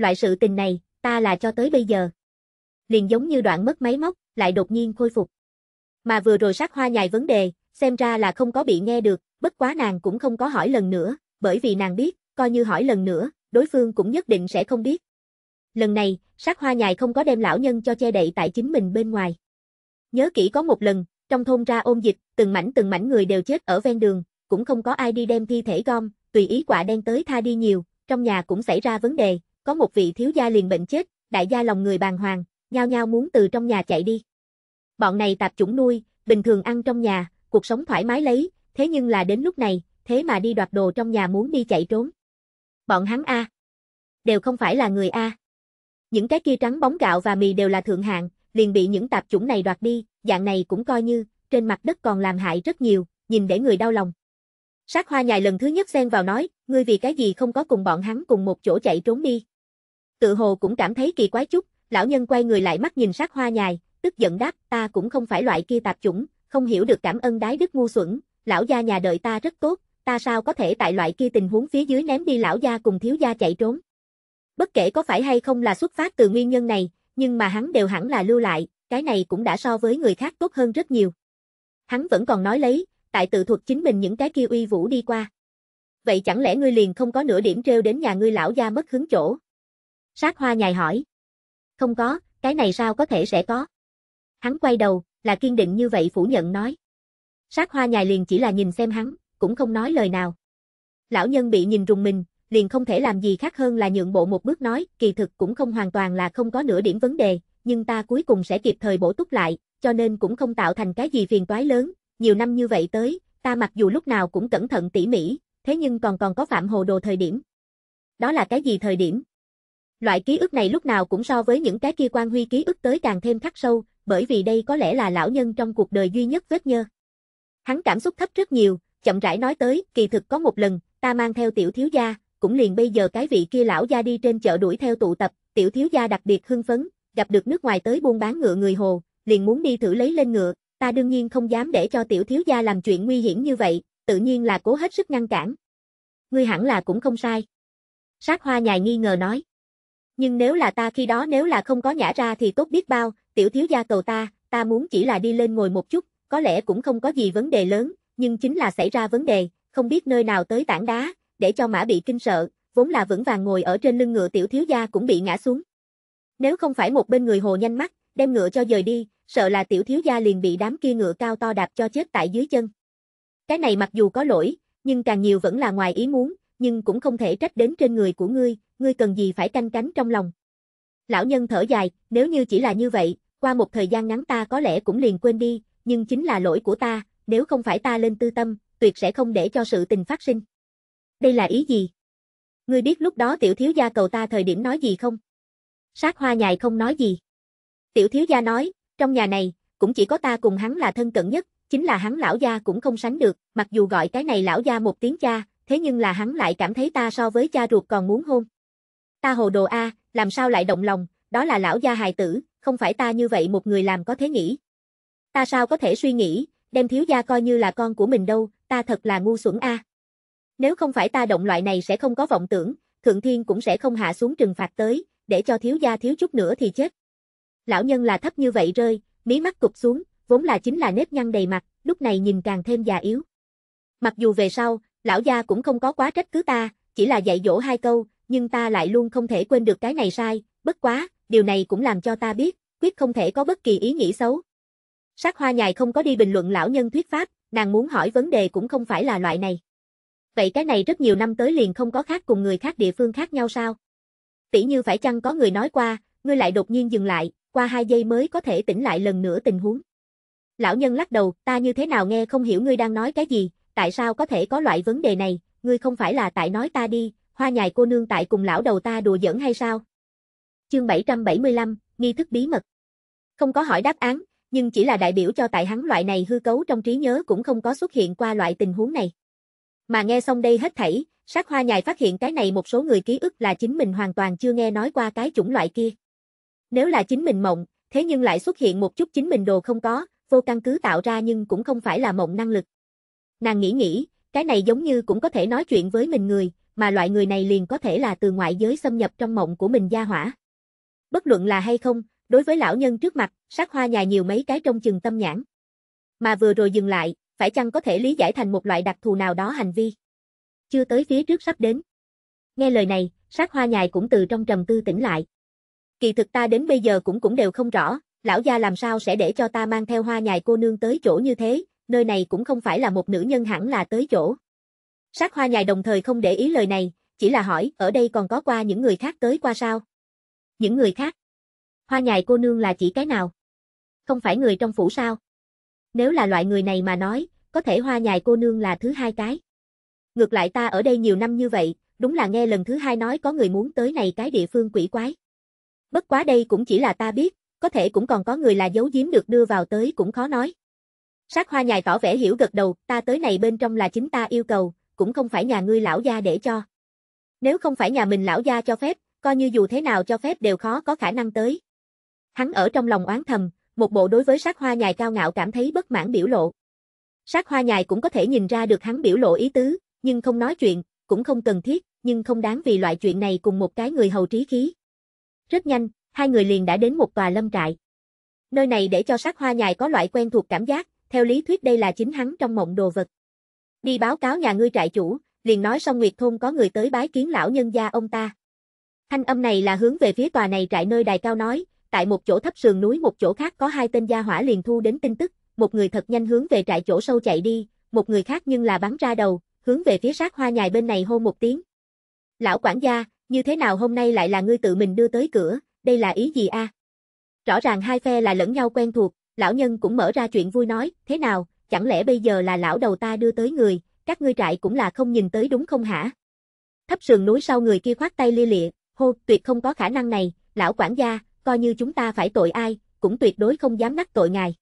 loại sự tình này, ta là cho tới bây giờ. Liền giống như đoạn mất máy móc, lại đột nhiên khôi phục. Mà vừa rồi sát hoa nhài vấn đề, xem ra là không có bị nghe được, bất quá nàng cũng không có hỏi lần nữa, bởi vì nàng biết, coi như hỏi lần nữa, đối phương cũng nhất định sẽ không biết. Lần này, sát hoa nhài không có đem lão nhân cho che đậy tại chính mình bên ngoài. Nhớ kỹ có một lần, trong thôn ra ôn dịch, từng mảnh từng mảnh người đều chết ở ven đường, cũng không có ai đi đem thi thể gom, tùy ý quả đen tới tha đi nhiều, trong nhà cũng xảy ra vấn đề, có một vị thiếu gia liền bệnh chết, đại gia lòng người bàng hoàng, nhao nhao muốn từ trong nhà chạy đi. Bọn này tạp chủng nuôi, bình thường ăn trong nhà, cuộc sống thoải mái lấy, thế nhưng là đến lúc này, thế mà đi đoạt đồ trong nhà muốn đi chạy trốn. Bọn hắn A. Đều không phải là người A. Những cái kia trắng bóng gạo và mì đều là thượng hạng, liền bị những tạp chủng này đoạt đi, dạng này cũng coi như, trên mặt đất còn làm hại rất nhiều, nhìn để người đau lòng. Sát hoa nhài lần thứ nhất xen vào nói, ngươi vì cái gì không có cùng bọn hắn cùng một chỗ chạy trốn đi, tự hồ cũng cảm thấy kỳ quái chút, lão nhân quay người lại mắt nhìn sát hoa nhài, tức giận đáp, ta cũng không phải loại kia tạp chủng, không hiểu được cảm ơn đái đức ngu xuẩn, lão gia nhà đợi ta rất tốt, ta sao có thể tại loại kia tình huống phía dưới ném đi lão gia cùng thiếu gia chạy trốn. Bất kể có phải hay không là xuất phát từ nguyên nhân này, nhưng mà hắn đều hẳn là lưu lại, cái này cũng đã so với người khác tốt hơn rất nhiều. Hắn vẫn còn nói lấy, tại tự thuật chính mình những cái kia uy vũ đi qua. Vậy chẳng lẽ ngươi liền không có nửa điểm treo đến nhà ngươi lão gia mất hứng chỗ? Sát hoa nhài hỏi. Không có, cái này sao có thể sẽ có. Hắn quay đầu, là kiên định như vậy phủ nhận nói. Sát hoa nhài liền chỉ là nhìn xem hắn, cũng không nói lời nào. Lão nhân bị nhìn rùng mình, liền không thể làm gì khác hơn là nhượng bộ một bước nói, kỳ thực cũng không hoàn toàn là không có nửa điểm vấn đề, nhưng ta cuối cùng sẽ kịp thời bổ túc lại, cho nên cũng không tạo thành cái gì phiền toái lớn, nhiều năm như vậy tới, ta mặc dù lúc nào cũng cẩn thận tỉ mỉ, thế nhưng còn còn có phạm hồ đồ thời điểm. Đó là cái gì thời điểm? Loại ký ức này lúc nào cũng so với những cái kia quan huy ký ức tới càng thêm khắc sâu, bởi vì đây có lẽ là lão nhân trong cuộc đời duy nhất vết nhơ. Hắn cảm xúc thấp rất nhiều, chậm rãi nói tới, kỳ thực có một lần, ta mang theo tiểu thiếu gia, cũng liền bây giờ cái vị kia lão gia đi trên chợ đuổi theo tụ tập, tiểu thiếu gia đặc biệt hưng phấn, gặp được nước ngoài tới buôn bán ngựa người hồ, liền muốn đi thử lấy lên ngựa, ta đương nhiên không dám để cho tiểu thiếu gia làm chuyện nguy hiểm như vậy, tự nhiên là cố hết sức ngăn cản. Ngươi hẳn là cũng không sai. Sát hoa nhài nghi ngờ nói nhưng nếu là ta khi đó nếu là không có nhả ra thì tốt biết bao, tiểu thiếu gia cầu ta, ta muốn chỉ là đi lên ngồi một chút, có lẽ cũng không có gì vấn đề lớn, nhưng chính là xảy ra vấn đề, không biết nơi nào tới tảng đá, để cho mã bị kinh sợ, vốn là vững vàng ngồi ở trên lưng ngựa tiểu thiếu gia cũng bị ngã xuống. Nếu không phải một bên người hồ nhanh mắt, đem ngựa cho dời đi, sợ là tiểu thiếu gia liền bị đám kia ngựa cao to đạp cho chết tại dưới chân. Cái này mặc dù có lỗi, nhưng càng nhiều vẫn là ngoài ý muốn, nhưng cũng không thể trách đến trên người của ngươi, ngươi cần gì phải canh cánh trong lòng. Lão nhân thở dài, nếu như chỉ là như vậy, qua một thời gian ngắn ta có lẽ cũng liền quên đi, nhưng chính là lỗi của ta, nếu không phải ta lên tư tâm, tuyệt sẽ không để cho sự tình phát sinh. Đây là ý gì? Ngươi biết lúc đó tiểu thiếu gia cầu ta thời điểm nói gì không? Sát hoa nhài không nói gì. Tiểu thiếu gia nói, trong nhà này, cũng chỉ có ta cùng hắn là thân cận nhất, chính là hắn lão gia cũng không sánh được, mặc dù gọi cái này lão gia một tiếng cha, thế nhưng là hắn lại cảm thấy ta so với cha ruột còn muốn hôn. Ta hồ đồ a, làm sao lại động lòng, đó là lão gia hài tử, không phải ta như vậy một người làm có thế nghĩ. Ta sao có thể suy nghĩ, đem thiếu gia coi như là con của mình đâu, ta thật là ngu xuẩn a. Nếu không phải ta động loại này sẽ không có vọng tưởng, thượng thiên cũng sẽ không hạ xuống trừng phạt tới, để cho thiếu gia thiếu chút nữa thì chết. Lão nhân là thấp như vậy rơi, mí mắt cụp xuống, vốn là chính là nếp nhăn đầy mặt, lúc này nhìn càng thêm già yếu. Mặc dù về sau, lão gia cũng không có quá trách cứ ta, chỉ là dạy dỗ hai câu, nhưng ta lại luôn không thể quên được cái này sai, bất quá, điều này cũng làm cho ta biết, quyết không thể có bất kỳ ý nghĩ xấu. Sát hoa nhài không có đi bình luận lão nhân thuyết pháp, nàng muốn hỏi vấn đề cũng không phải là loại này. Vậy cái này rất nhiều năm tới liền không có khác cùng người khác địa phương khác nhau sao? Tỷ như phải chăng có người nói qua, ngươi lại đột nhiên dừng lại, qua hai giây mới có thể tỉnh lại lần nữa tình huống. Lão nhân lắc đầu, ta như thế nào nghe không hiểu ngươi đang nói cái gì, tại sao có thể có loại vấn đề này, ngươi không phải là tại nói ta đi, hoa nhài cô nương tại cùng lão đầu ta đùa giỡn hay sao? Chương 775, nghi thức bí mật. Không có hỏi đáp án, nhưng chỉ là đại biểu cho tại hắn loại này hư cấu trong trí nhớ cũng không có xuất hiện qua loại tình huống này. Mà nghe xong đây hết thảy, sát hoa nhài phát hiện cái này một số người ký ức là chính mình hoàn toàn chưa nghe nói qua cái chủng loại kia. Nếu là chính mình mộng, thế nhưng lại xuất hiện một chút chính mình đồ không có, vô căn cứ tạo ra nhưng cũng không phải là mộng năng lực. Nàng nghĩ nghĩ, cái này giống như cũng có thể nói chuyện với mình người, mà loại người này liền có thể là từ ngoại giới xâm nhập trong mộng của mình gia hỏa. Bất luận là hay không, đối với lão nhân trước mặt, sát hoa nhà nhiều mấy cái trong chừng tâm nhãn. Mà vừa rồi dừng lại, phải chăng có thể lý giải thành một loại đặc thù nào đó hành vi. Chưa tới phía trước sắp đến. Nghe lời này, sát hoa nhài cũng từ trong trầm tư tỉnh lại. Kỳ thực ta đến bây giờ cũng cũng đều không rõ, lão gia làm sao sẽ để cho ta mang theo hoa nhài cô nương tới chỗ như thế, nơi này cũng không phải là một nữ nhân hẳn là tới chỗ. Sát hoa nhài đồng thời không để ý lời này, chỉ là hỏi, ở đây còn có qua những người khác tới qua sao? Những người khác? Hoa nhài cô nương là chỉ cái nào? Không phải người trong phủ sao? Nếu là loại người này mà nói, có thể hoa nhài cô nương là thứ hai cái. Ngược lại ta ở đây nhiều năm như vậy, đúng là nghe lần thứ hai nói có người muốn tới này cái địa phương quỷ quái. Bất quá đây cũng chỉ là ta biết, có thể cũng còn có người là giấu giếm được đưa vào tới cũng khó nói. Sát hoa nhài tỏ vẻ hiểu gật đầu, ta tới này bên trong là chính ta yêu cầu, cũng không phải nhà ngươi lão gia để cho. Nếu không phải nhà mình lão gia cho phép, coi như dù thế nào cho phép đều khó có khả năng tới. Hắn ở trong lòng oán thầm, một bộ đối với sát hoa nhài cao ngạo cảm thấy bất mãn biểu lộ. Sát hoa nhài cũng có thể nhìn ra được hắn biểu lộ ý tứ, nhưng không nói chuyện, cũng không cần thiết, nhưng không đáng vì loại chuyện này cùng một cái người hầu trí khí. Rất nhanh, hai người liền đã đến một tòa lâm trại. Nơi này để cho sát hoa nhài có loại quen thuộc cảm giác, theo lý thuyết đây là chính hắn trong mộng đồ vật. Đi báo cáo nhà ngươi trại chủ, liền nói xong Nguyệt Thôn có người tới bái kiến lão nhân gia ông ta. Thanh âm này là hướng về phía tòa này trại nơi đài cao nói, tại một chỗ thấp sườn núi một chỗ khác có hai tên gia hỏa liền thu đến tin tức, một người thật nhanh hướng về trại chỗ sâu chạy đi, một người khác nhưng là bắn ra đầu, hướng về phía sát hoa nhài bên này hô một tiếng. Lão quản gia, như thế nào hôm nay lại là ngươi tự mình đưa tới cửa, đây là ý gì a? Rõ ràng hai phe là lẫn nhau quen thuộc, Lão nhân cũng mở ra chuyện vui nói, thế nào, chẳng lẽ bây giờ là lão đầu ta đưa tới người, các ngươi trại cũng là không nhìn tới đúng không hả? Thấp sườn núi sau người kia khoát tay lia lịa, hô, tuyệt không có khả năng này, lão quản gia, coi như chúng ta phải tội ai, cũng tuyệt đối không dám nắc tội ngài.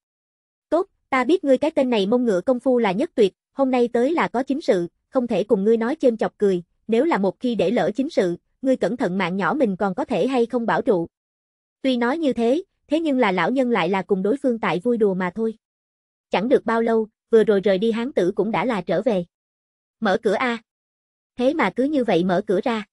Tốt, ta biết ngươi cái tên này mông ngựa công phu là nhất tuyệt, hôm nay tới là có chính sự, không thể cùng ngươi nói chêm chọc cười, nếu là một khi để lỡ chính sự, ngươi cẩn thận mạng nhỏ mình còn có thể hay không bảo trụ. Tuy nói như thế, thế nhưng là lão nhân lại là cùng đối phương tại vui đùa mà thôi. Chẳng được bao lâu, vừa rồi rời đi hán tử cũng đã là trở về. Mở cửa A. Thế mà cứ như vậy mở cửa ra.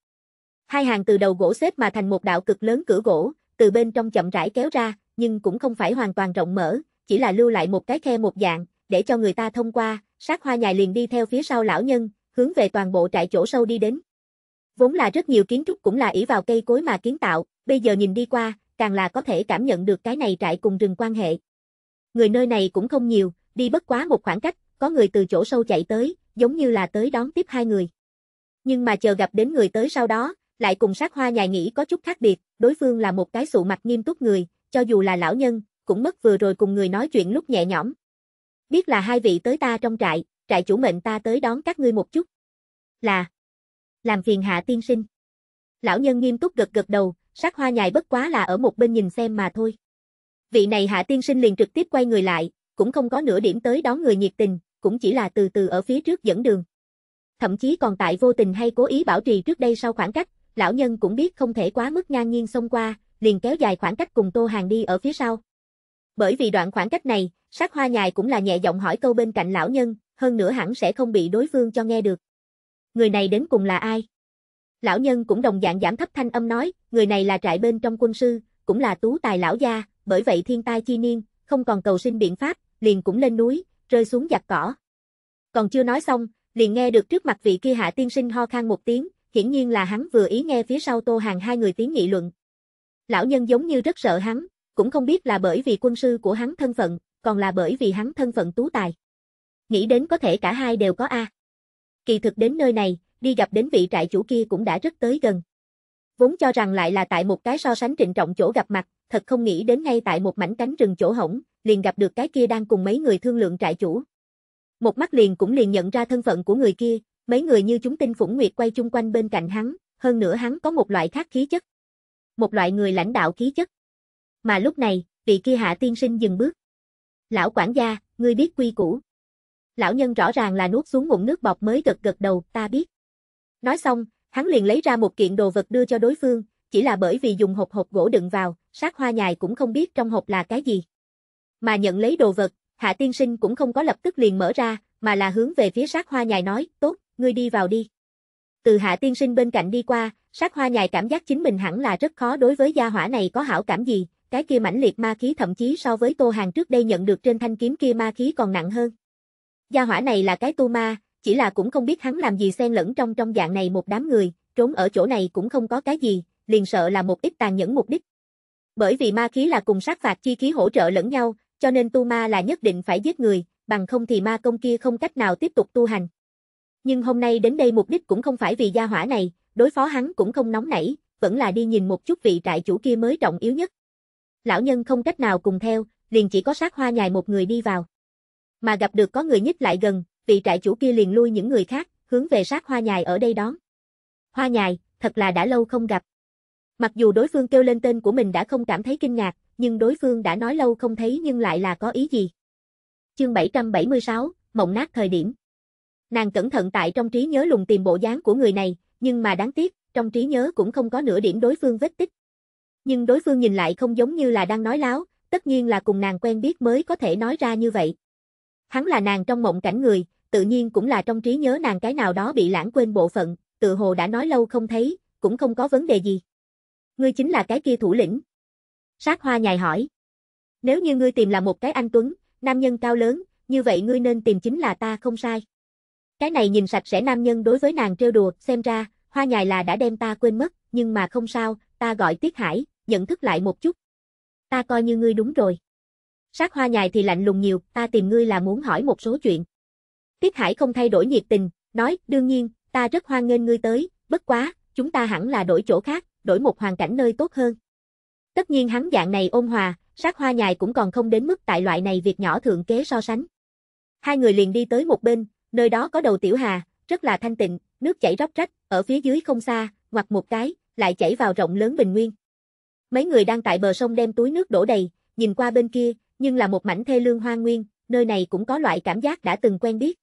Hai hàng từ đầu gỗ xếp mà thành một đạo cực lớn cửa gỗ, từ bên trong chậm rãi kéo ra, nhưng cũng không phải hoàn toàn rộng mở, chỉ là lưu lại một cái khe một dạng, để cho người ta thông qua, sát hoa nhài liền đi theo phía sau lão nhân, hướng về toàn bộ trại chỗ sâu đi đến. Vốn là rất nhiều kiến trúc cũng là ỷ vào cây cối mà kiến tạo, bây giờ nhìn đi qua, càng là có thể cảm nhận được cái này trại cùng rừng quan hệ. Người nơi này cũng không nhiều, đi bất quá một khoảng cách, có người từ chỗ sâu chạy tới, giống như là tới đón tiếp hai người. Nhưng mà chờ gặp đến người tới sau đó, lại cùng sát hoa nhài nghĩ có chút khác biệt, đối phương là một cái sụ mặt nghiêm túc người, cho dù là lão nhân, cũng mất vừa rồi cùng người nói chuyện lúc nhẹ nhõm. Biết là hai vị tới ta trong trại, trại chủ mệnh ta tới đón các ngươi một chút. Là làm phiền hạ tiên sinh. Lão nhân nghiêm túc gật gật đầu, sát hoa nhài bất quá là ở một bên nhìn xem mà thôi. Vị này hạ tiên sinh liền trực tiếp quay người lại, cũng không có nửa điểm tới đón người nhiệt tình, cũng chỉ là từ từ ở phía trước dẫn đường. Thậm chí còn tại vô tình hay cố ý bảo trì trước đây sau khoảng cách, lão nhân cũng biết không thể quá mức ngang nhiên xông qua, liền kéo dài khoảng cách cùng Tô Hàng đi ở phía sau. Bởi vì đoạn khoảng cách này, sát hoa nhài cũng là nhẹ giọng hỏi câu bên cạnh lão nhân, hơn nữa hẳn sẽ không bị đối phương cho nghe được. Người này đến cùng là ai? Lão nhân cũng đồng dạng giảm thấp thanh âm nói, người này là trại bên trong quân sư, cũng là tú tài lão gia, bởi vậy thiên tai chi niên, không còn cầu sinh biện pháp, liền cũng lên núi, rơi xuống giặt cỏ. Còn chưa nói xong, liền nghe được trước mặt vị kia hạ tiên sinh ho khan một tiếng, hiển nhiên là hắn vừa ý nghe phía sau Tô Hàng hai người tiếng nghị luận. Lão nhân giống như rất sợ hắn, cũng không biết là bởi vì quân sư của hắn thân phận, còn là bởi vì hắn thân phận tú tài. Nghĩ đến có thể cả hai đều có A. Kỳ thực đến nơi này, đi gặp đến vị trại chủ kia cũng đã rất tới gần. Vốn cho rằng lại là tại một cái so sánh trịnh trọng chỗ gặp mặt, thật không nghĩ đến ngay tại một mảnh cánh rừng chỗ hổng, liền gặp được cái kia đang cùng mấy người thương lượng trại chủ. Một mắt liền cũng liền nhận ra thân phận của người kia, mấy người như chúng tinh phủng nguyệt quay chung quanh bên cạnh hắn, hơn nữa hắn có một loại khác khí chất. Một loại người lãnh đạo khí chất. Mà lúc này, vị kia hạ tiên sinh dừng bước. Lão quản gia, ngươi biết quy củ. Lão nhân rõ ràng là nuốt xuống ngụm nước bọt mới gật gật đầu, ta biết. Nói xong, hắn liền lấy ra một kiện đồ vật đưa cho đối phương, chỉ là bởi vì dùng hộp hộp gỗ đựng vào, sát hoa nhài cũng không biết trong hộp là cái gì. Mà nhận lấy đồ vật, hạ tiên sinh cũng không có lập tức liền mở ra, mà là hướng về phía sát hoa nhài nói, tốt, ngươi đi vào đi. Từ hạ tiên sinh bên cạnh đi qua, sát hoa nhài cảm giác chính mình hẳn là rất khó đối với gia hỏa này có hảo cảm gì, cái kia mãnh liệt ma khí thậm chí so với tô hàng trước đây nhận được trên thanh kiếm kia ma khí còn nặng hơn. Gia hỏa này là cái tu ma, chỉ là cũng không biết hắn làm gì xen lẫn trong trong dạng này một đám người, trốn ở chỗ này cũng không có cái gì, liền sợ là một ít tàn nhẫn mục đích. Bởi vì ma khí là cùng sát phạt chi khí hỗ trợ lẫn nhau, cho nên tu ma là nhất định phải giết người, bằng không thì ma công kia không cách nào tiếp tục tu hành. Nhưng hôm nay đến đây mục đích cũng không phải vì gia hỏa này, đối phó hắn cũng không nóng nảy, vẫn là đi nhìn một chút vị trại chủ kia mới trọng yếu nhất. Lão nhân không cách nào cùng theo, liền chỉ có sát hoa nhài một người đi vào. Mà gặp được có người nhích lại gần, vị trại chủ kia liền lui những người khác, hướng về sát hoa nhài ở đây đón. Hoa nhài, thật là đã lâu không gặp. Mặc dù đối phương kêu lên tên của mình đã không cảm thấy kinh ngạc, nhưng đối phương đã nói lâu không thấy nhưng lại là có ý gì. Chương 776, mộng nát thời điểm. Nàng cẩn thận tại trong trí nhớ lùng tìm bộ dáng của người này, nhưng mà đáng tiếc, trong trí nhớ cũng không có nửa điểm đối phương vết tích. Nhưng đối phương nhìn lại không giống như là đang nói láo, tất nhiên là cùng nàng quen biết mới có thể nói ra như vậy. Hắn là nàng trong mộng cảnh người, tự nhiên cũng là trong trí nhớ nàng cái nào đó bị lãng quên bộ phận, tự hồ đã nói lâu không thấy, cũng không có vấn đề gì. Ngươi chính là cái kia thủ lĩnh. Sát hoa nhài hỏi. Nếu như ngươi tìm là một cái anh Tuấn, nam nhân cao lớn, như vậy ngươi nên tìm chính là ta không sai. Cái này nhìn sạch sẽ nam nhân đối với nàng trêu đùa, xem ra, hoa nhài là đã đem ta quên mất, nhưng mà không sao, ta gọi Tiết Hải, nhận thức lại một chút. Ta coi như ngươi đúng rồi. Sát hoa nhài thì lạnh lùng nhiều, ta tìm ngươi là muốn hỏi một số chuyện. Tiết Hải không thay đổi nhiệt tình, nói, đương nhiên, ta rất hoan nghênh ngươi tới, bất quá, chúng ta hẳn là đổi chỗ khác, đổi một hoàn cảnh nơi tốt hơn. Tất nhiên hắn dạng này ôn hòa, sát hoa nhài cũng còn không đến mức tại loại này việc nhỏ thượng kế so sánh. Hai người liền đi tới một bên, nơi đó có đầu tiểu hà, rất là thanh tịnh, nước chảy róc rách, ở phía dưới không xa, hoặc một cái, lại chảy vào rộng lớn bình nguyên. Mấy người đang tại bờ sông đem túi nước đổ đầy, nhìn qua bên kia, nhưng là một mảnh thê lương hoa nguyên, nơi này cũng có loại cảm giác đã từng quen biết.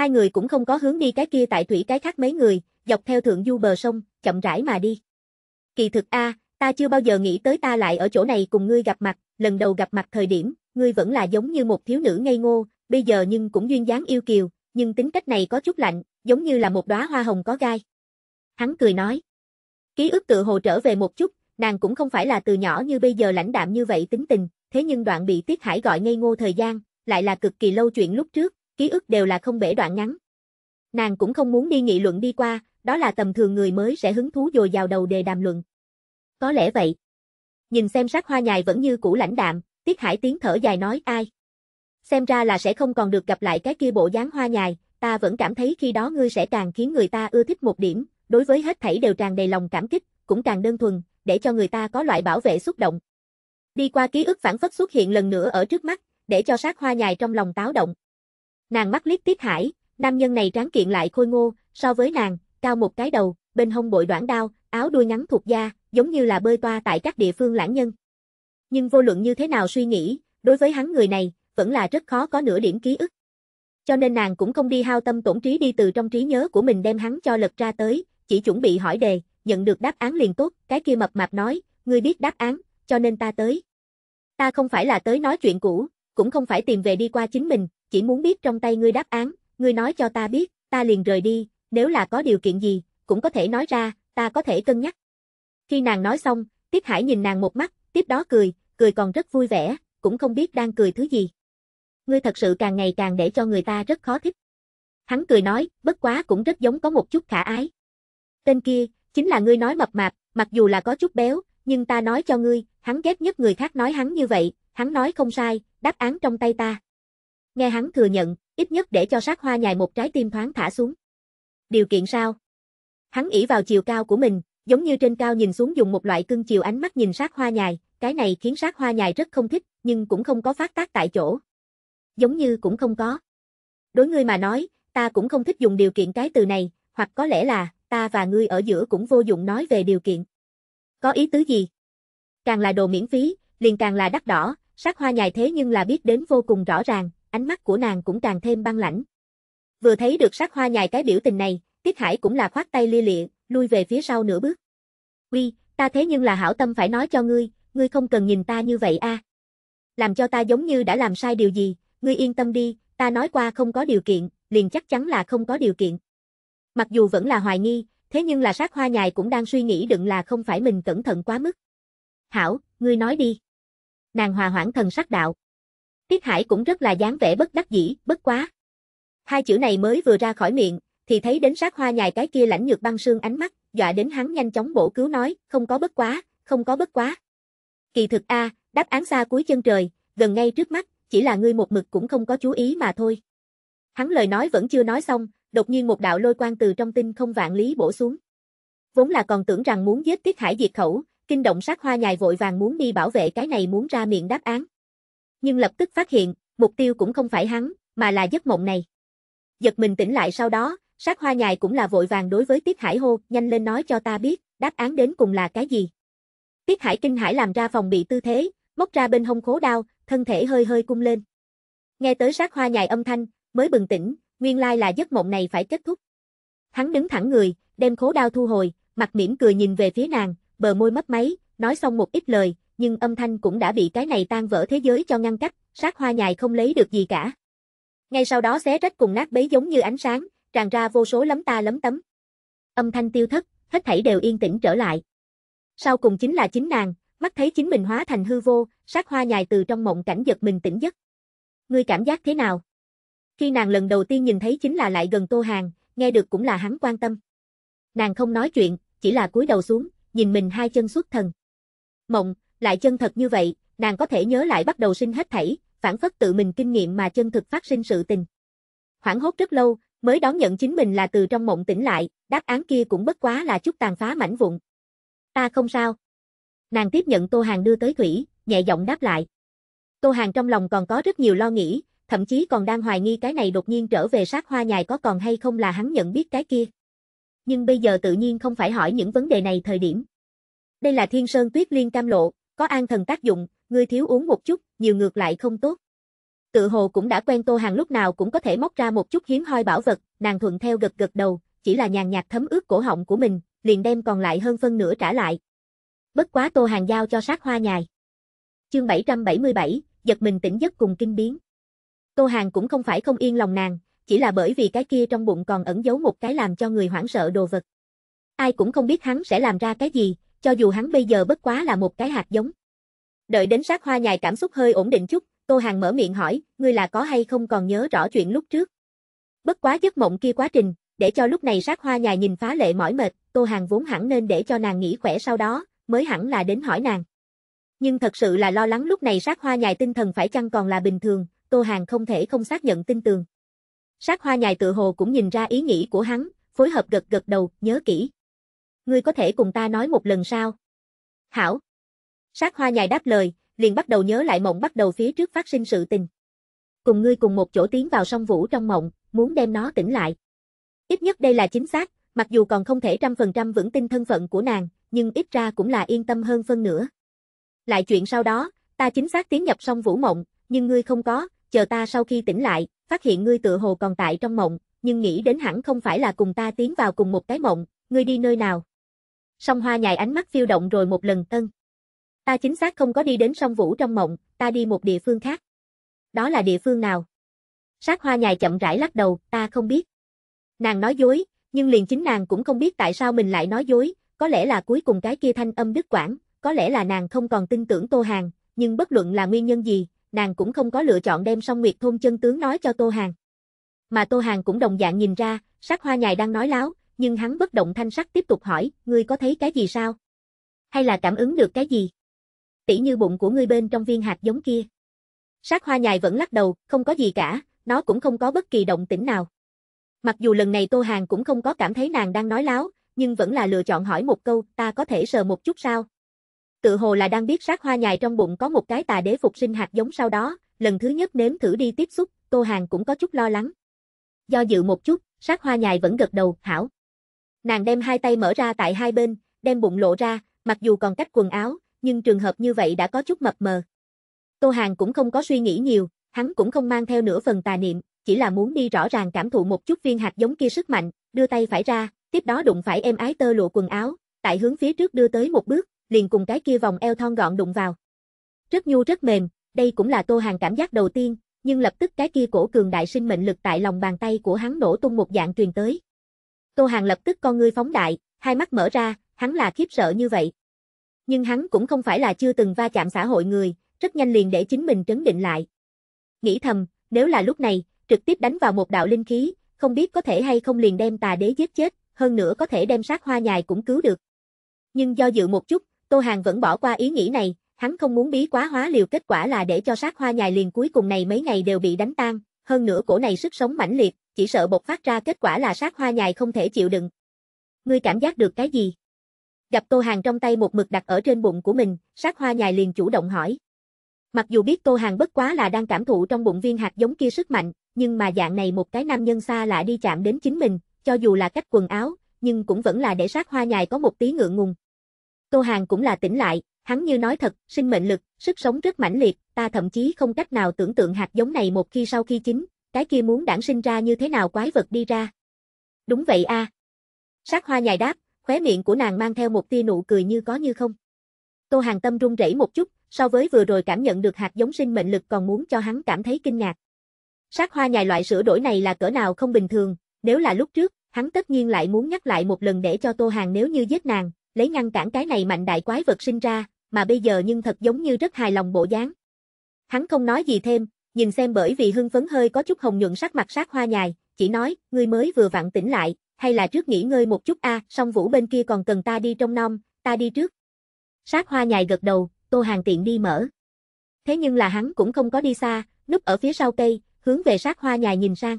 Hai người cũng không có hướng đi cái kia tại thủy cái khác mấy người, dọc theo thượng du bờ sông, chậm rãi mà đi. Kỳ thực a, ta chưa bao giờ nghĩ tới ta lại ở chỗ này cùng ngươi gặp mặt, lần đầu gặp mặt thời điểm, ngươi vẫn là giống như một thiếu nữ ngây ngô, bây giờ nhưng cũng duyên dáng yêu kiều, nhưng tính cách này có chút lạnh, giống như là một đóa hoa hồng có gai. Hắn cười nói. Ký ức tự hồ trở về một chút, nàng cũng không phải là từ nhỏ như bây giờ lãnh đạm như vậy tính tình, thế nhưng đoạn bị Tiết Hải gọi ngây ngô thời gian, lại là cực kỳ lâu chuyện lúc trước, ký ức đều là không bể đoạn ngắn. Nàng cũng không muốn đi nghị luận đi qua, đó là tầm thường người mới sẽ hứng thú dồi dào đầu đề đàm luận. Có lẽ vậy. Nhìn xem sắc hoa nhài vẫn như cũ lãnh đạm, Tiết Hải tiếng thở dài nói ai. Xem ra là sẽ không còn được gặp lại cái kia bộ dáng hoa nhài, ta vẫn cảm thấy khi đó ngươi sẽ càng khiến người ta ưa thích một điểm, đối với hết thảy đều tràn đầy lòng cảm kích, cũng càng đơn thuần, để cho người ta có loại bảo vệ xúc động. Đi qua ký ức phản phất xuất hiện lần nữa ở trước mắt, để cho sát hoa nhài trong lòng táo động. Nàng mắt liếc tiếp Hải, nam nhân này tráng kiện lại khôi ngô, so với nàng, cao một cái đầu, bên hông bội đoạn đao, áo đuôi ngắn thuộc da, giống như là bơi toa tại các địa phương lãng nhân. Nhưng vô luận như thế nào suy nghĩ, đối với hắn người này, vẫn là rất khó có nửa điểm ký ức. Cho nên nàng cũng không đi hao tâm tổn trí đi từ trong trí nhớ của mình đem hắn cho lật ra tới, chỉ chuẩn bị hỏi đề, nhận được đáp án liền tốt, cái kia mập mạp nói, ngươi biết đáp án, cho nên ta tới. Ta không phải là tới nói chuyện cũ, cũng không phải tìm về đi qua chính mình, chỉ muốn biết trong tay ngươi đáp án, ngươi nói cho ta biết, ta liền rời đi, nếu là có điều kiện gì, cũng có thể nói ra, ta có thể cân nhắc. Khi nàng nói xong, Tiết Hải nhìn nàng một mắt, tiếp đó cười, cười còn rất vui vẻ, cũng không biết đang cười thứ gì. Ngươi thật sự càng ngày càng để cho người ta rất khó thích. Hắn cười nói, bất quá cũng rất giống có một chút khả ái. Tên kia, chính là ngươi nói mập mạp, mặc dù là có chút béo, nhưng ta nói cho ngươi, hắn ghét nhất người khác nói hắn như vậy, hắn nói không sai, đáp án trong tay ta nghe hắn thừa nhận, ít nhất để cho sát hoa nhài một trái tim thoáng thả xuống. Điều kiện sao? Hắn ỉ vào chiều cao của mình, giống như trên cao nhìn xuống dùng một loại cưng chiều ánh mắt nhìn sát hoa nhài, cái này khiến sát hoa nhài rất không thích, nhưng cũng không có phát tác tại chỗ. Giống như cũng không có. Đối ngươi mà nói, ta cũng không thích dùng điều kiện cái từ này, hoặc có lẽ là, ta và ngươi ở giữa cũng vô dụng nói về điều kiện. Có ý tứ gì? Càng là đồ miễn phí, liền càng là đắt đỏ, sát hoa nhài thế nhưng là biết đến vô cùng rõ ràng, ánh mắt của nàng cũng càng thêm băng lãnh. Vừa thấy được sắc hoa nhài cái biểu tình này, Tiết Hải cũng là khoát tay lia lịa, lui về phía sau nửa bước. Quy, ta thế nhưng là hảo tâm phải nói cho ngươi, ngươi không cần nhìn ta như vậy a. Làm cho ta giống như đã làm sai điều gì, ngươi yên tâm đi, ta nói qua không có điều kiện, liền chắc chắn là không có điều kiện. Mặc dù vẫn là hoài nghi, thế nhưng là sát hoa nhài cũng đang suy nghĩ đựng là không phải mình cẩn thận quá mức. Hảo, ngươi nói đi. Nàng hòa hoãn thần sắc đạo. Tiết Hải cũng rất là dáng vẻ bất đắc dĩ, bất quá. Hai chữ này mới vừa ra khỏi miệng, thì thấy đến sát hoa nhài cái kia lãnh nhược băng sương ánh mắt, dọa đến hắn nhanh chóng bổ cứu nói, không có bất quá, không có bất quá. Kỳ thực a, đáp án xa cuối chân trời, gần ngay trước mắt, chỉ là ngươi một mực cũng không có chú ý mà thôi. Hắn lời nói vẫn chưa nói xong, đột nhiên một đạo lôi quang từ trong tinh không vạn lý bổ xuống. Vốn là còn tưởng rằng muốn giết Tiết Hải diệt khẩu, kinh động sát hoa nhài vội vàng muốn đi bảo vệ cái này muốn ra miệng đáp án nhưng lập tức phát hiện, mục tiêu cũng không phải hắn, mà là giấc mộng này. Giật mình tỉnh lại sau đó, sát hoa nhài cũng là vội vàng đối với Tiết Hải hô, nhanh lên nói cho ta biết, đáp án đến cùng là cái gì. Tiết Hải kinh hải làm ra phòng bị tư thế, móc ra bên hông khố đao, thân thể hơi hơi cung lên. Nghe tới sát hoa nhài âm thanh, mới bừng tỉnh, nguyên lai là giấc mộng này phải kết thúc. Hắn đứng thẳng người, đem khố đao thu hồi, mặt mỉm cười nhìn về phía nàng, bờ môi mấp máy, nói xong một ít lời, nhưng âm thanh cũng đã bị cái này tan vỡ thế giới cho ngăn cách, sát hoa nhài không lấy được gì cả. Ngay sau đó xé rách cùng nát bấy giống như ánh sáng, tràn ra vô số lấm ta lấm tấm. Âm thanh tiêu thất, hết thảy đều yên tĩnh trở lại. Sau cùng chính là chính nàng, mắt thấy chính mình hóa thành hư vô, sát hoa nhài từ trong mộng cảnh giật mình tỉnh giấc. Ngươi cảm giác thế nào? Khi nàng lần đầu tiên nhìn thấy chính là lại gần Tô Hàng, nghe được cũng là hắn quan tâm. Nàng không nói chuyện, chỉ là cúi đầu xuống, nhìn mình hai chân xuất thần. Mộng, lại chân thật như vậy, nàng có thể nhớ lại bắt đầu sinh hết thảy, phản phất tự mình kinh nghiệm mà chân thực phát sinh sự tình. Hoảng hốt rất lâu, mới đón nhận chính mình là từ trong mộng tỉnh lại, đáp án kia cũng bất quá là chút tàn phá mảnh vụn. Ta không sao. Nàng tiếp nhận Tô Hàng đưa tới thủy, nhẹ giọng đáp lại. Tô Hàng trong lòng còn có rất nhiều lo nghĩ, thậm chí còn đang hoài nghi cái này đột nhiên trở về sát hoa nhài có còn hay không là hắn nhận biết cái kia. Nhưng bây giờ tự nhiên không phải hỏi những vấn đề này thời điểm. Đây là Thiên Sơn Tuyết Liên Cam Lộ, có an thần tác dụng, ngươi thiếu uống một chút, nhiều ngược lại không tốt. Tự hồ cũng đã quen Tô Hàng lúc nào cũng có thể móc ra một chút hiếm hoi bảo vật, nàng thuận theo gật gật đầu, chỉ là nhàn nhạt thấm ướt cổ họng của mình, liền đem còn lại hơn phân nửa trả lại. Bất quá Tô Hàng giao cho sát hoa nhài. Chương 777, giật mình tỉnh giấc cùng kinh biến. Tô Hàng cũng không phải không yên lòng nàng, chỉ là bởi vì cái kia trong bụng còn ẩn giấu một cái làm cho người hoảng sợ đồ vật. Ai cũng không biết hắn sẽ làm ra cái gì, cho dù hắn bây giờ bất quá là một cái hạt giống. Đợi đến sát hoa nhài cảm xúc hơi ổn định chút, cô Hàng mở miệng hỏi, ngươi là có hay không còn nhớ rõ chuyện lúc trước. Bất quá giấc mộng kia quá trình, để cho lúc này sát hoa nhài nhìn phá lệ mỏi mệt, cô Hàng vốn hẳn nên để cho nàng nghỉ khỏe sau đó, mới hẳn là đến hỏi nàng. Nhưng thật sự là lo lắng lúc này sát hoa nhài tinh thần phải chăng còn là bình thường, cô Hàng không thể không xác nhận tin tường. Sát hoa nhài tự hồ cũng nhìn ra ý nghĩ của hắn, phối hợp gật gật đầu, nhớ kỹ ngươi có thể cùng ta nói một lần sao? Hảo. Sát hoa nhài đáp lời, liền bắt đầu nhớ lại mộng bắt đầu phía trước phát sinh sự tình. Cùng ngươi cùng một chỗ tiến vào sông vũ trong mộng, muốn đem nó tỉnh lại. Ít nhất đây là chính xác, mặc dù còn không thể trăm phần trăm vững tin thân phận của nàng, nhưng ít ra cũng là yên tâm hơn phân nửa. Lại chuyện sau đó, ta chính xác tiến nhập sông vũ mộng, nhưng ngươi không có, chờ ta sau khi tỉnh lại, phát hiện ngươi tựa hồ còn tại trong mộng, nhưng nghĩ đến hẳn không phải là cùng ta tiến vào cùng một cái mộng, ngươi đi nơi nào? song hoa nhài ánh mắt phiêu động rồi một lần tân. Ta chính xác không có đi đến sông Vũ trong mộng, ta đi một địa phương khác. Đó là địa phương nào? Sát hoa nhài chậm rãi lắc đầu, ta không biết. Nàng nói dối, nhưng liền chính nàng cũng không biết tại sao mình lại nói dối, có lẽ là cuối cùng cái kia thanh âm đứt quãng, có lẽ là nàng không còn tin tưởng Tô Hàn, nhưng bất luận là nguyên nhân gì, nàng cũng không có lựa chọn đem song nguyệt thôn chân tướng nói cho Tô Hàn. Mà Tô Hàn cũng đồng dạng nhìn ra, sát hoa nhài đang nói láo, nhưng hắn bất động thanh sắc tiếp tục hỏi, ngươi có thấy cái gì sao? Hay là cảm ứng được cái gì? Tỷ như bụng của ngươi bên trong viên hạt giống kia. Sát hoa nhài vẫn lắc đầu, không có gì cả, nó cũng không có bất kỳ động tĩnh nào. Mặc dù lần này Tô Hàng cũng không có cảm thấy nàng đang nói láo, nhưng vẫn là lựa chọn hỏi một câu, ta có thể sờ một chút sao? Tự hồ là đang biết sát hoa nhài trong bụng có một cái tà đế phục sinh hạt giống sau đó, lần thứ nhất nếm thử đi tiếp xúc, Tô Hàng cũng có chút lo lắng. Do dự một chút, sát hoa nhài vẫn gật đầu, hảo. Nàng đem hai tay mở ra tại hai bên, đem bụng lộ ra, mặc dù còn cách quần áo, nhưng trường hợp như vậy đã có chút mập mờ. Tô Hàng cũng không có suy nghĩ nhiều, hắn cũng không mang theo nửa phần tà niệm, chỉ là muốn đi rõ ràng cảm thụ một chút viên hạt giống kia sức mạnh, đưa tay phải ra, tiếp đó đụng phải em ái tơ lụa quần áo, tại hướng phía trước đưa tới một bước, liền cùng cái kia vòng eo thon gọn đụng vào. Rất nhu rất mềm, đây cũng là Tô Hàng cảm giác đầu tiên, nhưng lập tức cái kia cổ cường đại sinh mệnh lực tại lòng bàn tay của hắn nổ tung một dạng truyền tới. Tô Hàng lập tức con ngươi phóng đại, hai mắt mở ra, hắn là khiếp sợ như vậy. Nhưng hắn cũng không phải là chưa từng va chạm xã hội người, rất nhanh liền để chính mình trấn định lại. Nghĩ thầm, nếu là lúc này, trực tiếp đánh vào một đạo linh khí, không biết có thể hay không liền đem tà đế giết chết, hơn nữa có thể đem sát hoa nhài cũng cứu được. Nhưng do dự một chút, Tô Hàng vẫn bỏ qua ý nghĩ này, hắn không muốn bí quá hóa liều kết quả là để cho sát hoa nhài liền cuối cùng này mấy ngày đều bị đánh tan, hơn nữa cổ này sức sống mãnh liệt, chỉ sợ bộc phát ra kết quả là sát hoa nhài không thể chịu đựng. Ngươi cảm giác được cái gì? Gặp Tô Hàng trong tay một mực đặt ở trên bụng của mình, sát hoa nhài liền chủ động hỏi. Mặc dù biết Tô Hàng bất quá là đang cảm thụ trong bụng viên hạt giống kia sức mạnh, nhưng mà dạng này một cái nam nhân xa lạ đi chạm đến chính mình, cho dù là cách quần áo, nhưng cũng vẫn là để sát hoa nhài có một tí ngượng ngùng. Tô Hàng cũng là tỉnh lại, Hắn như nói thật, sinh mệnh lực, sức sống rất mãnh liệt, ta thậm chí không cách nào tưởng tượng hạt giống này một khi sau khi chín, cái kia muốn đản sinh ra như thế nào quái vật đi ra. Đúng vậy a. sắc hoa nhài đáp, khóe miệng của nàng mang theo một tia nụ cười như có như không. Tô Hàng Tâm run rẩy một chút, so với vừa rồi cảm nhận được hạt giống sinh mệnh lực còn muốn cho hắn cảm thấy kinh ngạc. sắc hoa nhài loại sửa đổi này là cỡ nào không bình thường, nếu là lúc trước, hắn tất nhiên lại muốn nhắc lại một lần để cho Tô Hàng nếu như giết nàng, lấy ngăn cản cái này mạnh đại quái vật sinh ra, mà bây giờ nhưng thật giống như rất hài lòng bộ dáng. Hắn không nói gì thêm, nhìn xem bởi vì hưng phấn hơi có chút hồng nhuận sắc mặt sát hoa nhài, chỉ nói, ngươi mới vừa vặn tỉnh lại, hay là trước nghỉ ngơi một chút a, song vũ bên kia còn cần ta đi trong nom, ta đi trước. Sát hoa nhài gật đầu, tô hàng tiện đi mở. Thế nhưng là hắn cũng không có đi xa, núp ở phía sau cây, hướng về sát hoa nhài nhìn sang.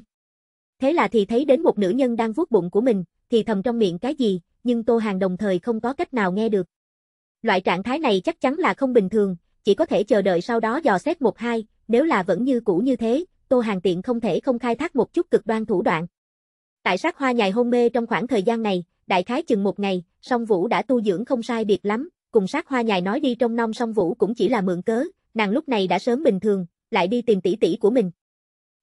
Thế là thì thấy đến một nữ nhân đang vuốt bụng của mình, thì thầm trong miệng cái gì, nhưng tô hàng đồng thời không có cách nào nghe được. Loại trạng thái này chắc chắn là không bình thường, chỉ có thể chờ đợi sau đó dò xét một hai, nếu là vẫn như cũ như thế, Tô Hàng Tiện không thể không khai thác một chút cực đoan thủ đoạn. Tại sát hoa nhài hôn mê trong khoảng thời gian này, đại khái chừng một ngày, song vũ đã tu dưỡng không sai biệt lắm, cùng sát hoa nhài nói đi trong nông song vũ cũng chỉ là mượn cớ, nàng lúc này đã sớm bình thường, lại đi tìm tỷ tỷ của mình.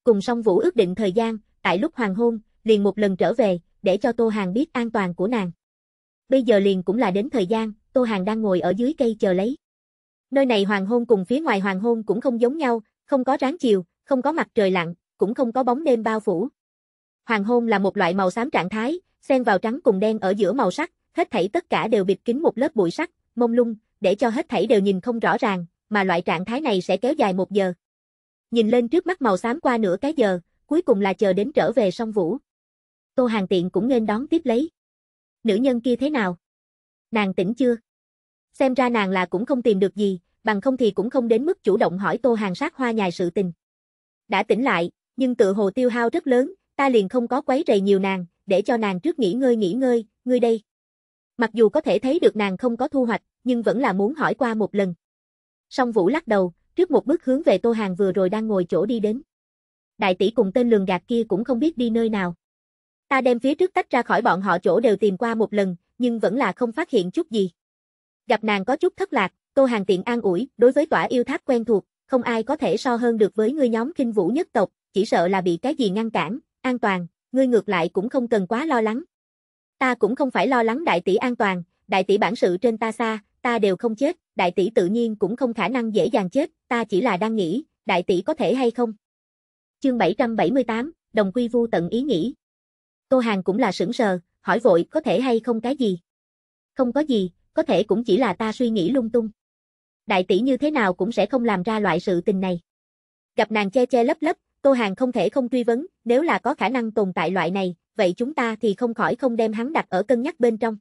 Cùng song vũ ước định thời gian, tại lúc hoàng hôn, liền một lần trở về, để cho Tô Hàng biết an toàn của nàng. Bây giờ liền cũng là đến thời gian, Tô Hàng đang ngồi ở dưới cây chờ lấy. Nơi này hoàng hôn cùng phía ngoài hoàng hôn cũng không giống nhau, không có ráng chiều, không có mặt trời lặn, cũng không có bóng đêm bao phủ. Hoàng hôn là một loại màu xám trạng thái, xen vào trắng cùng đen ở giữa màu sắc, hết thảy tất cả đều bịt kín một lớp bụi sắc, mông lung, để cho hết thảy đều nhìn không rõ ràng, mà loại trạng thái này sẽ kéo dài một giờ. Nhìn lên trước mắt màu xám qua nửa cái giờ, cuối cùng là chờ đến trở về sông Vũ. Tô Hàng Tiện cũng nên đón tiếp lấy. Nữ nhân kia thế nào? Nàng tỉnh chưa? Xem ra nàng là cũng không tìm được gì, bằng không thì cũng không đến mức chủ động hỏi Tô Hàng sát hoa nhài sự tình. Đã tỉnh lại, nhưng tự hồ tiêu hao rất lớn, ta liền không có quấy rầy nhiều nàng, để cho nàng trước nghỉ ngơi nghỉ ngơi, ngươi đây. Mặc dù có thể thấy được nàng không có thu hoạch, nhưng vẫn là muốn hỏi qua một lần. Song Vũ lắc đầu, trước một bước hướng về Tô Hàng vừa rồi đang ngồi chỗ đi đến. Đại tỷ cùng tên lường gạt kia cũng không biết đi nơi nào. Ta đem phía trước tách ra khỏi bọn họ chỗ đều tìm qua một lần, nhưng vẫn là không phát hiện chút gì. Gặp nàng có chút thất lạc, Tô Hàng tiện an ủi, đối với tỏa yêu tháp quen thuộc, không ai có thể so hơn được với ngươi nhóm kinh vũ nhất tộc, chỉ sợ là bị cái gì ngăn cản, an toàn, ngươi ngược lại cũng không cần quá lo lắng. Ta cũng không phải lo lắng đại tỷ an toàn, đại tỷ bản sự trên ta xa, ta đều không chết, đại tỷ tự nhiên cũng không khả năng dễ dàng chết, ta chỉ là đang nghĩ, đại tỷ có thể hay không. Chương 778, Đồng Quy Vu tận ý nghĩ. Tô Hàng cũng là sững sờ, hỏi vội có thể hay không cái gì. Không có gì, có thể cũng chỉ là ta suy nghĩ lung tung. Đại tỷ như thế nào cũng sẽ không làm ra loại sự tình này. Gặp nàng che che lấp lấp, Tô Hàng không thể không truy vấn, nếu là có khả năng tồn tại loại này, vậy chúng ta thì không khỏi không đem hắn đặt ở cân nhắc bên trong.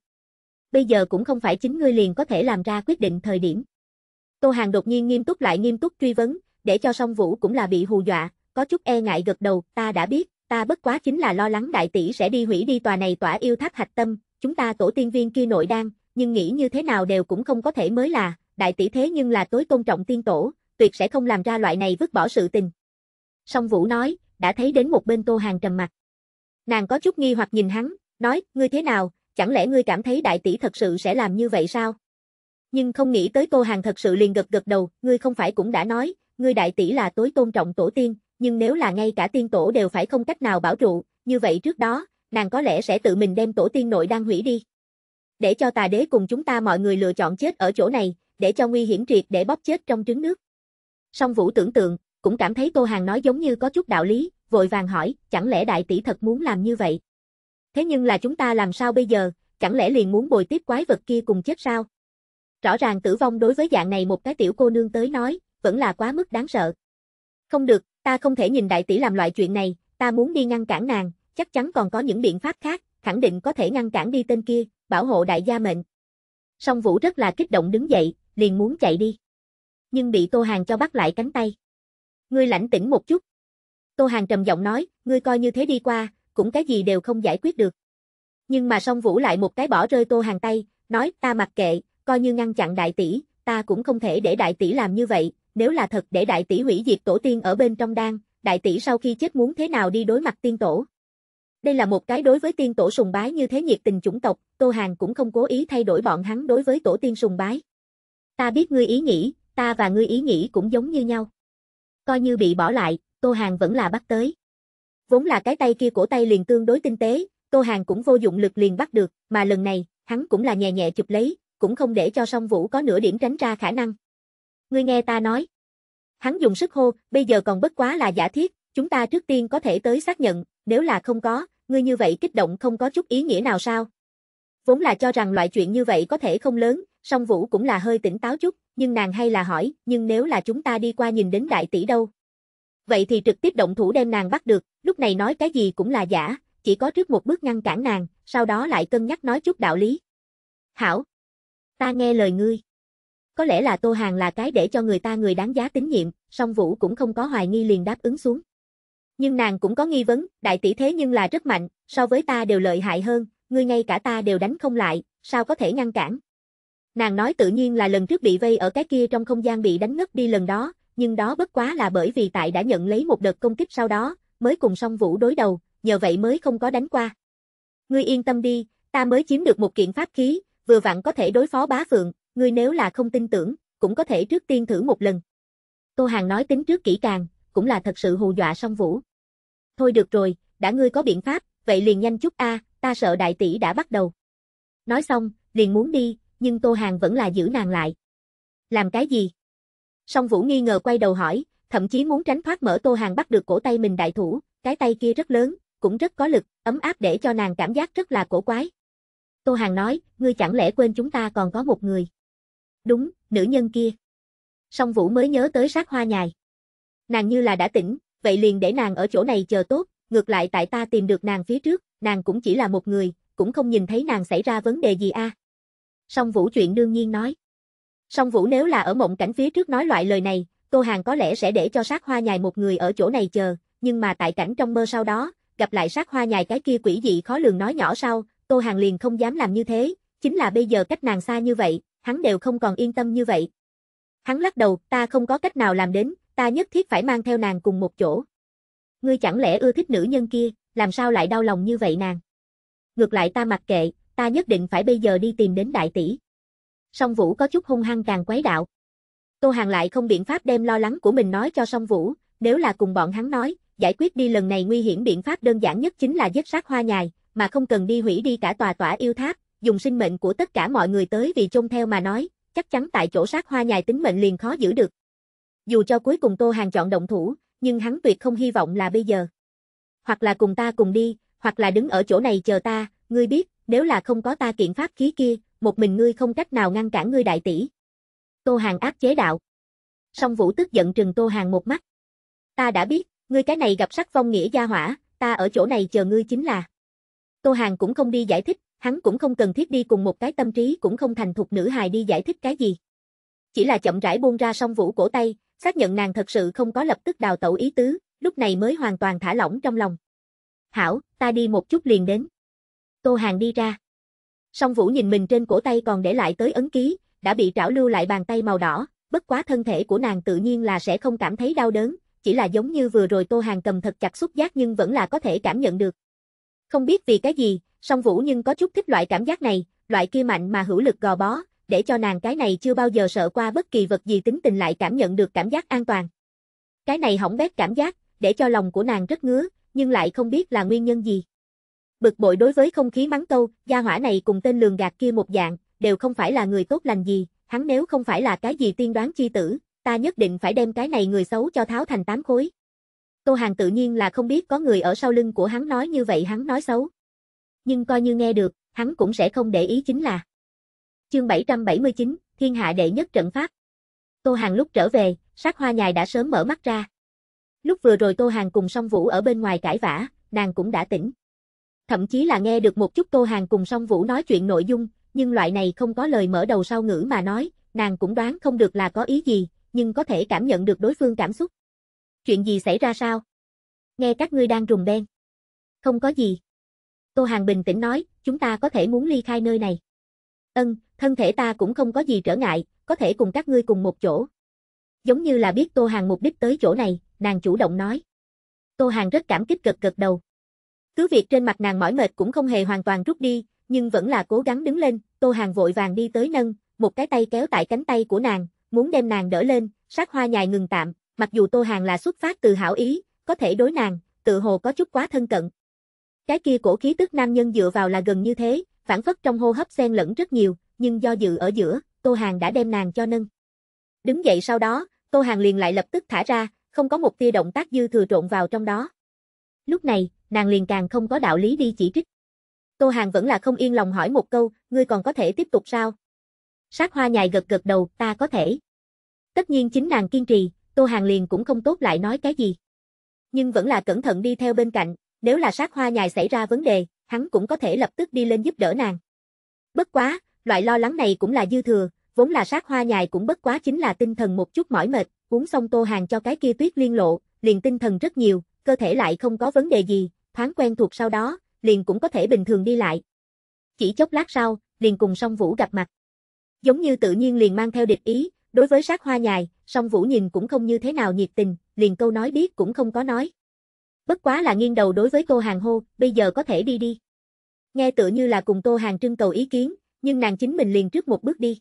Bây giờ cũng không phải chính ngươi liền có thể làm ra quyết định thời điểm. Tô Hàng đột nhiên nghiêm túc lại nghiêm túc truy vấn, để cho song vũ cũng là bị hù dọa, có chút e ngại gật đầu, ta đã biết, Ta bất quá chính là lo lắng đại tỷ sẽ đi hủy đi tòa này tỏa yêu thác hạch tâm, chúng ta tổ tiên viên kia nội đang nhưng nghĩ như thế nào đều cũng không có thể mới là, đại tỷ thế nhưng là tối tôn trọng tiên tổ, tuyệt sẽ không làm ra loại này vứt bỏ sự tình. Song Vũ nói, đã thấy đến một bên Tô Hàng trầm mặt. Nàng có chút nghi hoặc nhìn hắn, nói, ngươi thế nào, chẳng lẽ ngươi cảm thấy đại tỷ thật sự sẽ làm như vậy sao? Nhưng không nghĩ tới Tô Hàng thật sự liền gật gật đầu, ngươi không phải cũng đã nói, ngươi đại tỷ là tối tôn trọng tổ tiên, nhưng nếu là ngay cả tiên tổ đều phải không cách nào bảo trụ, như vậy trước đó, nàng có lẽ sẽ tự mình đem tổ tiên nội đang hủy đi. Để cho tà đế cùng chúng ta mọi người lựa chọn chết ở chỗ này, để cho nguy hiểm triệt để bóp chết trong trứng nước. Song Vũ tưởng tượng, cũng cảm thấy Tô Hàng nói giống như có chút đạo lý, vội vàng hỏi, chẳng lẽ đại tỷ thật muốn làm như vậy? Thế nhưng là chúng ta làm sao bây giờ, chẳng lẽ liền muốn bồi tiếp quái vật kia cùng chết sao? Rõ ràng tử vong đối với dạng này một cái tiểu cô nương tới nói, vẫn là quá mức đáng sợ. Không được, ta không thể nhìn đại tỷ làm loại chuyện này, ta muốn đi ngăn cản nàng, chắc chắn còn có những biện pháp khác, khẳng định có thể ngăn cản đi tên kia, bảo hộ đại gia mệnh. Song Vũ rất là kích động đứng dậy, liền muốn chạy đi. Nhưng bị Tô Hàng cho bắt lại cánh tay. Ngươi lãnh tĩnh một chút. Tô Hàng trầm giọng nói, ngươi coi như thế đi qua, cũng cái gì đều không giải quyết được. Nhưng mà Song Vũ lại một cái bỏ rơi Tô Hàng tay, nói ta mặc kệ, coi như ngăn chặn đại tỷ, ta cũng không thể để đại tỷ làm như vậy, nếu là thật để đại tỷ hủy diệt tổ tiên ở bên trong đan, đại tỷ sau khi chết muốn thế nào đi đối mặt tiên tổ. Đây là một cái đối với tiên tổ sùng bái như thế nhiệt tình chủng tộc, Tô Hàng cũng không cố ý thay đổi bọn hắn đối với tổ tiên sùng bái. Ta biết ngươi ý nghĩ, ta và ngươi ý nghĩ cũng giống như nhau. Coi như bị bỏ lại, Tô Hàng vẫn là bắt tới. Vốn là cái tay kia cổ tay liền tương đối tinh tế, Tô Hàng cũng vô dụng lực liền bắt được, mà lần này, hắn cũng là nhẹ nhẹ chụp lấy, cũng không để cho song vũ có nửa điểm tránh ra khả năng. Ngươi nghe ta nói. Hắn dùng sức hô, bây giờ còn bất quá là giả thiết, chúng ta trước tiên có thể tới xác nhận, nếu là không có, ngươi như vậy kích động không có chút ý nghĩa nào sao? Vốn là cho rằng loại chuyện như vậy có thể không lớn, song Vũ cũng là hơi tỉnh táo chút, nhưng nàng hay là hỏi, nhưng nếu là chúng ta đi qua nhìn đến đại tỷ đâu? Vậy thì trực tiếp động thủ đem nàng bắt được, lúc này nói cái gì cũng là giả, chỉ có trước một bước ngăn cản nàng, sau đó lại cân nhắc nói chút đạo lý. Hảo! Ta nghe lời ngươi. Có lẽ là Tô Hàng là cái để cho người ta người đáng giá tín nhiệm, song Vũ cũng không có hoài nghi liền đáp ứng xuống. Nhưng nàng cũng có nghi vấn, đại tỷ thế nhưng là rất mạnh, so với ta đều lợi hại hơn, ngươi ngay cả ta đều đánh không lại, sao có thể ngăn cản. Nàng nói tự nhiên là lần trước bị vây ở cái kia trong không gian bị đánh ngất đi lần đó, nhưng đó bất quá là bởi vì tại đã nhận lấy một đợt công kích sau đó, mới cùng song vũ đối đầu, nhờ vậy mới không có đánh qua. Ngươi yên tâm đi, ta mới chiếm được một kiện pháp khí, vừa vặn có thể đối phó bá phượng, ngươi nếu là không tin tưởng, cũng có thể trước tiên thử một lần. Tô Hàng nói tính trước kỹ càng, cũng là thật sự hù dọa song vũ. Thôi được rồi, đã ngươi có biện pháp, vậy liền nhanh chút a, ta sợ đại tỷ đã bắt đầu. Nói xong, liền muốn đi, nhưng Tô Hàng vẫn là giữ nàng lại. Làm cái gì? Song Vũ nghi ngờ quay đầu hỏi, thậm chí muốn tránh thoát mở Tô Hàng bắt được cổ tay mình đại thủ, cái tay kia rất lớn, cũng rất có lực, ấm áp để cho nàng cảm giác rất là cổ quái. Tô Hàng nói, ngươi chẳng lẽ quên chúng ta còn có một người đúng, nữ nhân kia. Song Vũ mới nhớ tới sát hoa nhài. Nàng như là đã tỉnh, vậy liền để nàng ở chỗ này chờ tốt, ngược lại tại ta tìm được nàng phía trước, nàng cũng chỉ là một người, cũng không nhìn thấy nàng xảy ra vấn đề gì a. Song Vũ chuyện đương nhiên nói. Song Vũ nếu là ở mộng cảnh phía trước nói loại lời này, cô Hàng có lẽ sẽ để cho sát hoa nhài một người ở chỗ này chờ, nhưng mà tại cảnh trong mơ sau đó, gặp lại sát hoa nhài cái kia quỷ dị khó lường nói nhỏ sau, cô Hàng liền không dám làm như thế, chính là bây giờ cách nàng xa như vậy, hắn đều không còn yên tâm như vậy. Hắn lắc đầu, ta không có cách nào làm đến, ta nhất thiết phải mang theo nàng cùng một chỗ. Ngươi chẳng lẽ ưa thích nữ nhân kia, làm sao lại đau lòng như vậy nàng? Ngược lại ta mặc kệ, ta nhất định phải bây giờ đi tìm đến đại tỷ. Song Vũ có chút hung hăng càng quấy đạo. Tô Hàng lại không biện pháp đem lo lắng của mình nói cho Song Vũ, nếu là cùng bọn hắn nói, giải quyết đi lần này nguy hiểm biện pháp đơn giản nhất chính là giết sát hoa nhài, mà không cần đi hủy đi cả tòa tỏa yêu tháp, dùng sinh mệnh của tất cả mọi người tới vì chôn theo mà nói, chắc chắn tại chỗ sát hoa nhài tính mệnh liền khó giữ được. Dù cho cuối cùng Tô Hàng chọn động thủ, nhưng hắn tuyệt không hy vọng là bây giờ. Hoặc là cùng ta cùng đi, hoặc là đứng ở chỗ này chờ ta, ngươi biết, nếu là không có ta kiện pháp khí kia, một mình ngươi không cách nào ngăn cản ngươi đại tỷ. Tô Hàng áp chế đạo. Song Vũ tức giận trừng Tô Hàng một mắt. Ta đã biết, ngươi cái này gặp sắc phong nghĩa gia hỏa, ta ở chỗ này chờ ngươi chính là. Tô Hàng cũng không đi giải thích, hắn cũng không cần thiết đi cùng một cái tâm trí cũng không thành thục nữ hài đi giải thích cái gì. Chỉ là chậm rãi buông ra song vũ cổ tay, xác nhận nàng thật sự không có lập tức đào tẩu ý tứ, lúc này mới hoàn toàn thả lỏng trong lòng. Hảo, ta đi một chút liền đến. Tô Hàng đi ra. Song vũ nhìn mình trên cổ tay còn để lại tới ấn ký, đã bị trảo lưu lại bàn tay màu đỏ, bất quá thân thể của nàng tự nhiên là sẽ không cảm thấy đau đớn, chỉ là giống như vừa rồi Tô Hàng cầm thật chặt xúc giác nhưng vẫn là có thể cảm nhận được. Không biết vì cái gì, song Vũ nhưng có chút thích loại cảm giác này, loại kia mạnh mà hữu lực gò bó, để cho nàng cái này chưa bao giờ sợ qua bất kỳ vật gì tính tình lại cảm nhận được cảm giác an toàn. Cái này hỏng bét cảm giác, để cho lòng của nàng rất ngứa, nhưng lại không biết là nguyên nhân gì. Bực bội đối với không khí mắng câu, gia hỏa này cùng tên lường gạt kia một dạng, đều không phải là người tốt lành gì, hắn nếu không phải là cái gì tiên đoán chi tử, ta nhất định phải đem cái này người xấu cho tháo thành tám khối. Tô Hàng tự nhiên là không biết có người ở sau lưng của hắn nói như vậy hắn nói xấu nhưng coi như nghe được, hắn cũng sẽ không để ý chính là. Chương 779, Thiên hạ đệ nhất trận pháp. Tô Hàng lúc trở về, sát hoa nhài đã sớm mở mắt ra. Lúc vừa rồi Tô Hàng cùng song vũ ở bên ngoài cãi vã, nàng cũng đã tỉnh. Thậm chí là nghe được một chút Tô Hàng cùng song vũ nói chuyện nội dung, nhưng loại này không có lời mở đầu sau ngữ mà nói, nàng cũng đoán không được là có ý gì, nhưng có thể cảm nhận được đối phương cảm xúc. Chuyện gì xảy ra sao? Nghe các ngươi đang rùng beng. Không có gì. Tô Hàng bình tĩnh nói, chúng ta có thể muốn ly khai nơi này. Ân, thân thể ta cũng không có gì trở ngại, có thể cùng các ngươi cùng một chỗ. Giống như là biết Tô Hàng mục đích tới chỗ này, nàng chủ động nói. Tô Hàng rất cảm kích gật gật đầu. Cứ việc trên mặt nàng mỏi mệt cũng không hề hoàn toàn rút đi, nhưng vẫn là cố gắng đứng lên, Tô Hàng vội vàng đi tới nâng, một cái tay kéo tại cánh tay của nàng, muốn đem nàng đỡ lên, sát hoa nhài ngừng tạm, mặc dù Tô Hàng là xuất phát từ hảo ý, có thể đối nàng, tự hồ có chút quá thân cận. Cái kia cổ khí tức nam nhân dựa vào là gần như thế, phản phất trong hô hấp xen lẫn rất nhiều, nhưng do dự ở giữa, Tô Hàng đã đem nàng cho nâng. Đứng dậy sau đó, Tô Hàng liền lại lập tức thả ra, không có một tia động tác dư thừa trộn vào trong đó. Lúc này, nàng liền càng không có đạo lý đi chỉ trích. Tô Hàng vẫn là không yên lòng hỏi một câu, ngươi còn có thể tiếp tục sao? Sát hoa nhài gật gật đầu, ta có thể. Tất nhiên chính nàng kiên trì, Tô Hàng liền cũng không tốt lại nói cái gì. Nhưng vẫn là cẩn thận đi theo bên cạnh, nếu là sát hoa nhài xảy ra vấn đề, hắn cũng có thể lập tức đi lên giúp đỡ nàng. Bất quá, loại lo lắng này cũng là dư thừa, vốn là sát hoa nhài cũng bất quá chính là tinh thần một chút mỏi mệt, uống xong tô hàng cho cái kia tuyết liên lộ, liền tinh thần rất nhiều, cơ thể lại không có vấn đề gì, thoáng quen thuộc sau đó, liền cũng có thể bình thường đi lại. Chỉ chốc lát sau, liền cùng song vũ gặp mặt. Giống như tự nhiên liền mang theo địch ý, đối với sát hoa nhài, song vũ nhìn cũng không như thế nào nhiệt tình, liền câu nói biết cũng không có nói bất quá là nghiêng đầu đối với Tô Hàng hô, bây giờ có thể đi đi. Nghe tựa như là cùng Tô Hàng trưng cầu ý kiến, nhưng nàng chính mình liền trước một bước đi.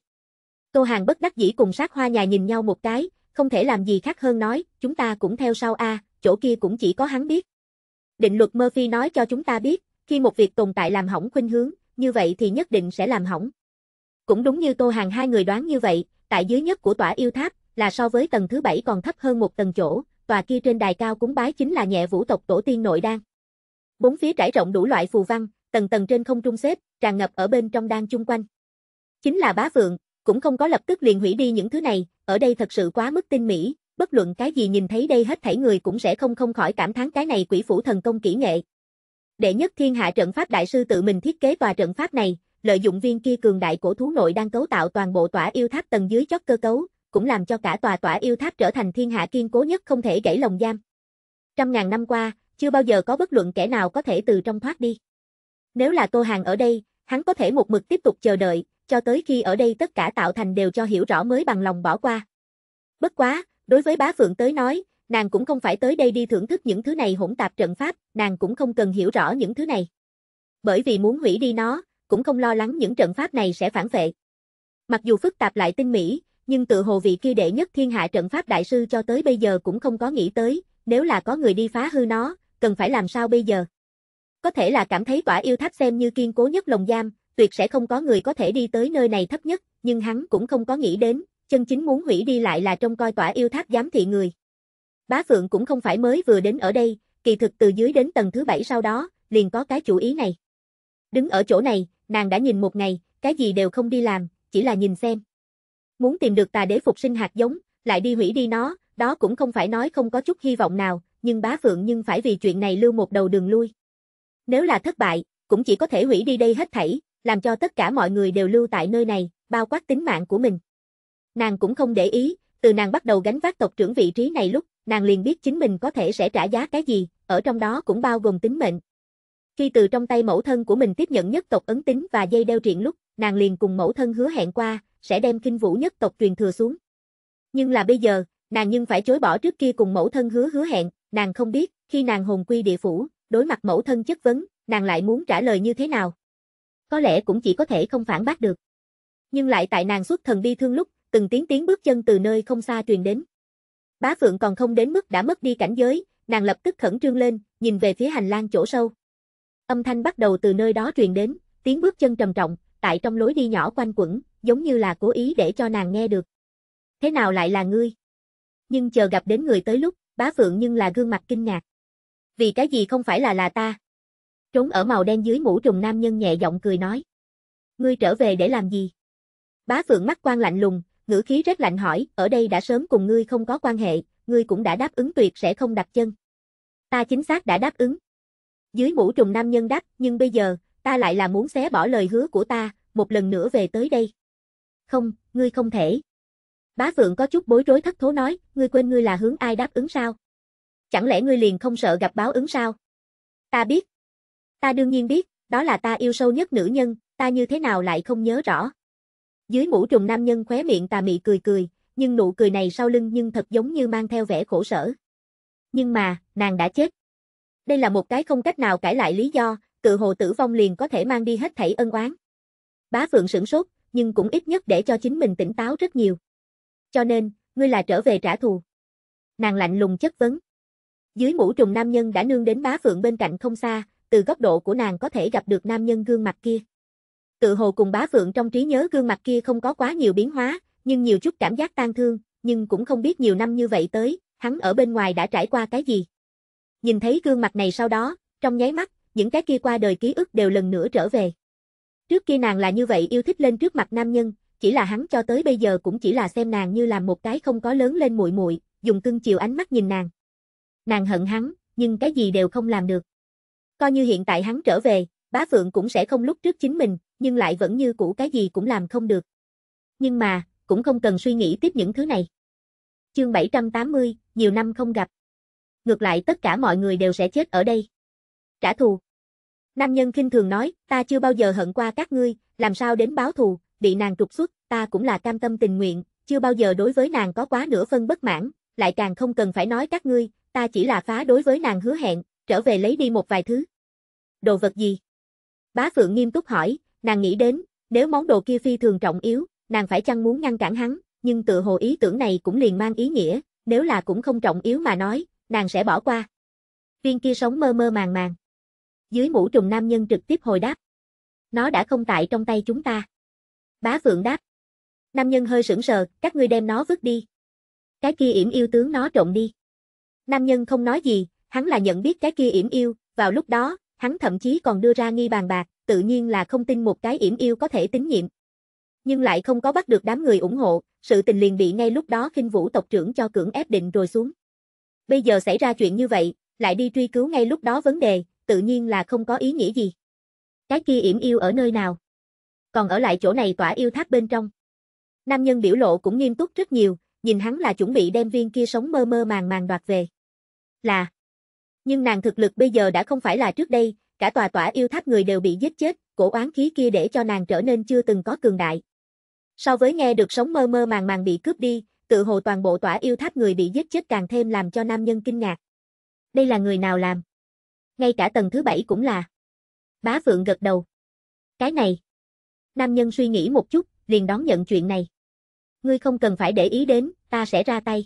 Tô Hàng bất đắc dĩ cùng sát hoa nhà nhìn nhau một cái, không thể làm gì khác hơn nói, chúng ta cũng theo sau a, chỗ kia cũng chỉ có hắn biết. Định luật Murphy nói cho chúng ta biết, khi một việc tồn tại làm hỏng khuynh hướng, như vậy thì nhất định sẽ làm hỏng. Cũng đúng như Tô Hàng hai người đoán như vậy, tại dưới nhất của tòa yêu tháp, là so với tầng thứ bảy còn thấp hơn một tầng chỗ, tòa kia trên đài cao cúng bái chính là nhẹ vũ tộc tổ tiên nội đan. Bốn phía trải rộng đủ loại phù văn, tầng tầng trên không trung xếp, tràn ngập ở bên trong đan chung quanh. Chính là bá vượng, cũng không có lập tức liền hủy đi những thứ này, ở đây thật sự quá mức tinh mỹ, bất luận cái gì nhìn thấy đây hết thảy người cũng sẽ không không khỏi cảm thán cái này quỷ phủ thần công kỹ nghệ. Đệ nhất thiên hạ trận pháp đại sư tự mình thiết kế tòa trận pháp này, lợi dụng viên kia cường đại cổ thú nội đang cấu tạo toàn bộ tỏa yêu tháp tầng dưới chót cơ cấu, cũng làm cho cả tòa tỏa yêu tháp trở thành thiên hạ kiên cố nhất không thể gãy lồng giam. Trăm ngàn năm qua, chưa bao giờ có bất luận kẻ nào có thể từ trong thoát đi. Nếu là Tô Hàng ở đây, hắn có thể một mực tiếp tục chờ đợi, cho tới khi ở đây tất cả tạo thành đều cho hiểu rõ mới bằng lòng bỏ qua. Bất quá, đối với bá phượng tới nói, nàng cũng không phải tới đây đi thưởng thức những thứ này hỗn tạp trận pháp, nàng cũng không cần hiểu rõ những thứ này. Bởi vì muốn hủy đi nó, cũng không lo lắng những trận pháp này sẽ phản vệ. Mặc dù phức tạp lại tinh mỹ, nhưng tự hồ vị kia đệ nhất thiên hạ trận pháp đại sư cho tới bây giờ cũng không có nghĩ tới, nếu là có người đi phá hư nó, cần phải làm sao bây giờ? Có thể là cảm thấy tỏa yêu tháp xem như kiên cố nhất lồng giam, tuyệt sẽ không có người có thể đi tới nơi này thấp nhất, nhưng hắn cũng không có nghĩ đến, chân chính muốn hủy đi lại là trong coi tỏa yêu tháp giám thị người. Bá Phượng cũng không phải mới vừa đến ở đây, kỳ thực từ dưới đến tầng thứ bảy sau đó, liền có cái chủ ý này. Đứng ở chỗ này, nàng đã nhìn một ngày, cái gì đều không đi làm, chỉ là nhìn xem. Muốn tìm được tà đế phục sinh hạt giống, lại đi hủy đi nó, đó cũng không phải nói không có chút hy vọng nào, nhưng bá phượng nhưng phải vì chuyện này lưu một đầu đường lui. Nếu là thất bại, cũng chỉ có thể hủy đi đây hết thảy, làm cho tất cả mọi người đều lưu tại nơi này, bao quát tính mạng của mình. Nàng cũng không để ý, từ nàng bắt đầu gánh vác tộc trưởng vị trí này lúc, nàng liền biết chính mình có thể sẽ trả giá cái gì, ở trong đó cũng bao gồm tính mệnh. Khi từ trong tay mẫu thân của mình tiếp nhận nhất tộc ấn tính và dây đeo triện lúc, nàng liền cùng mẫu thân hứa hẹn qua, sẽ đem kinh vũ nhất tộc truyền thừa xuống. Nhưng là bây giờ, nàng nhưng phải chối bỏ trước kia cùng mẫu thân hứa hứa hẹn, nàng không biết, khi nàng hồn quy địa phủ, đối mặt mẫu thân chất vấn, nàng lại muốn trả lời như thế nào. Có lẽ cũng chỉ có thể không phản bác được. Nhưng lại tại nàng xuất thần bi thương lúc, từng tiếng tiếng bước chân từ nơi không xa truyền đến. Bá Phượng còn không đến mức đã mất đi cảnh giới, nàng lập tức khẩn trương lên, nhìn về phía hành lang chỗ sâu. Âm thanh bắt đầu từ nơi đó truyền đến, tiếng bước chân trầm trọng, tại trong lối đi nhỏ quanh quẩn, giống như là cố ý để cho nàng nghe được. Thế nào lại là ngươi? Nhưng chờ gặp đến người tới lúc, bá phượng nhưng là gương mặt kinh ngạc. Vì cái gì không phải là là ta? Trốn ở màu đen dưới mũ trùng nam nhân nhẹ giọng cười nói. Ngươi trở về để làm gì? Bá phượng mắt quan lạnh lùng, ngữ khí rất lạnh hỏi, ở đây đã sớm cùng ngươi không có quan hệ, ngươi cũng đã đáp ứng tuyệt sẽ không đặt chân. Ta chính xác đã đáp ứng. Dưới mũ trùng nam nhân đáp, nhưng bây giờ, ta lại là muốn xé bỏ lời hứa của ta, một lần nữa về tới đây. Không, ngươi không thể. Bá Phượng có chút bối rối thất thố nói, ngươi quên ngươi là hướng ai đáp ứng sao? Chẳng lẽ ngươi liền không sợ gặp báo ứng sao? Ta biết. Ta đương nhiên biết, đó là ta yêu sâu nhất nữ nhân, ta như thế nào lại không nhớ rõ. Dưới mũ trùng nam nhân khóe miệng tà mị cười cười, nhưng nụ cười này sau lưng nhưng thật giống như mang theo vẻ khổ sở. Nhưng mà, nàng đã chết. Đây là một cái không cách nào cãi lại lý do, tự hồ tử vong liền có thể mang đi hết thảy ân oán. Bá Phượng sửng sốt, nhưng cũng ít nhất để cho chính mình tỉnh táo rất nhiều. Cho nên, ngươi là trở về trả thù. Nàng lạnh lùng chất vấn. Dưới mũ trùng nam nhân đã nương đến bá phượng bên cạnh không xa, từ góc độ của nàng có thể gặp được nam nhân gương mặt kia. Tự hồ cùng bá phượng trong trí nhớ gương mặt kia không có quá nhiều biến hóa, nhưng nhiều chút cảm giác tan thương, nhưng cũng không biết nhiều năm như vậy tới, hắn ở bên ngoài đã trải qua cái gì. Nhìn thấy gương mặt này sau đó, trong nháy mắt, những cái kia qua đời ký ức đều lần nữa trở về. Trước kia nàng là như vậy yêu thích lên trước mặt nam nhân, chỉ là hắn cho tới bây giờ cũng chỉ là xem nàng như là một cái không có lớn lên muội muội, dùng cưng chiều ánh mắt nhìn nàng. Nàng hận hắn, nhưng cái gì đều không làm được. Coi như hiện tại hắn trở về, bá phượng cũng sẽ không lúc trước chính mình, nhưng lại vẫn như cũ cái gì cũng làm không được. Nhưng mà, cũng không cần suy nghĩ tiếp những thứ này. Chương 780, nhiều năm không gặp. Ngược lại tất cả mọi người đều sẽ chết ở đây. Trả thù, Nam nhân khinh thường nói, ta chưa bao giờ hận qua các ngươi, làm sao đến báo thù, bị nàng trục xuất, ta cũng là cam tâm tình nguyện, chưa bao giờ đối với nàng có quá nửa phân bất mãn, lại càng không cần phải nói các ngươi, ta chỉ là phá đối với nàng hứa hẹn, trở về lấy đi một vài thứ. Đồ vật gì? Bá Phượng nghiêm túc hỏi, nàng nghĩ đến, nếu món đồ kia phi thường trọng yếu, nàng phải chăng muốn ngăn cản hắn, nhưng tự hồ ý tưởng này cũng liền mang ý nghĩa, nếu là cũng không trọng yếu mà nói, nàng sẽ bỏ qua. Viên kia sống mơ mơ màng màng. Dưới mũ trùng nam nhân trực tiếp hồi đáp. Nó đã không tại trong tay chúng ta. Bá Phượng đáp. Nam nhân hơi sững sờ, các ngươi đem nó vứt đi. Cái kia yểm yêu tướng nó trộm đi. Nam nhân không nói gì, hắn là nhận biết cái kia yểm yêu, vào lúc đó, hắn thậm chí còn đưa ra nghi bàn bạc, tự nhiên là không tin một cái yểm yêu có thể tín nhiệm. Nhưng lại không có bắt được đám người ủng hộ, sự tình liền bị ngay lúc đó khinh vũ tộc trưởng cho cưỡng ép định rồi xuống. Bây giờ xảy ra chuyện như vậy, lại đi truy cứu ngay lúc đó vấn đề, tự nhiên là không có ý nghĩa gì. Cái kia yểm yêu ở nơi nào? Còn ở lại chỗ này tỏa yêu tháp bên trong. Nam nhân biểu lộ cũng nghiêm túc rất nhiều, nhìn hắn là chuẩn bị đem viên kia sống mơ mơ màng màng đoạt về. Là. Nhưng nàng thực lực bây giờ đã không phải là trước đây, cả tòa tỏa yêu tháp người đều bị giết chết, cổ oán khí kia để cho nàng trở nên chưa từng có cường đại. So với nghe được sống mơ mơ màng màng bị cướp đi, tự hồ toàn bộ tỏa yêu tháp người bị giết chết càng thêm làm cho nam nhân kinh ngạc. Đây là người nào làm? ngay cả tầng thứ bảy cũng là. Bá Phượng gật đầu. Cái này. Nam nhân suy nghĩ một chút, liền đón nhận chuyện này. Ngươi không cần phải để ý đến, ta sẽ ra tay.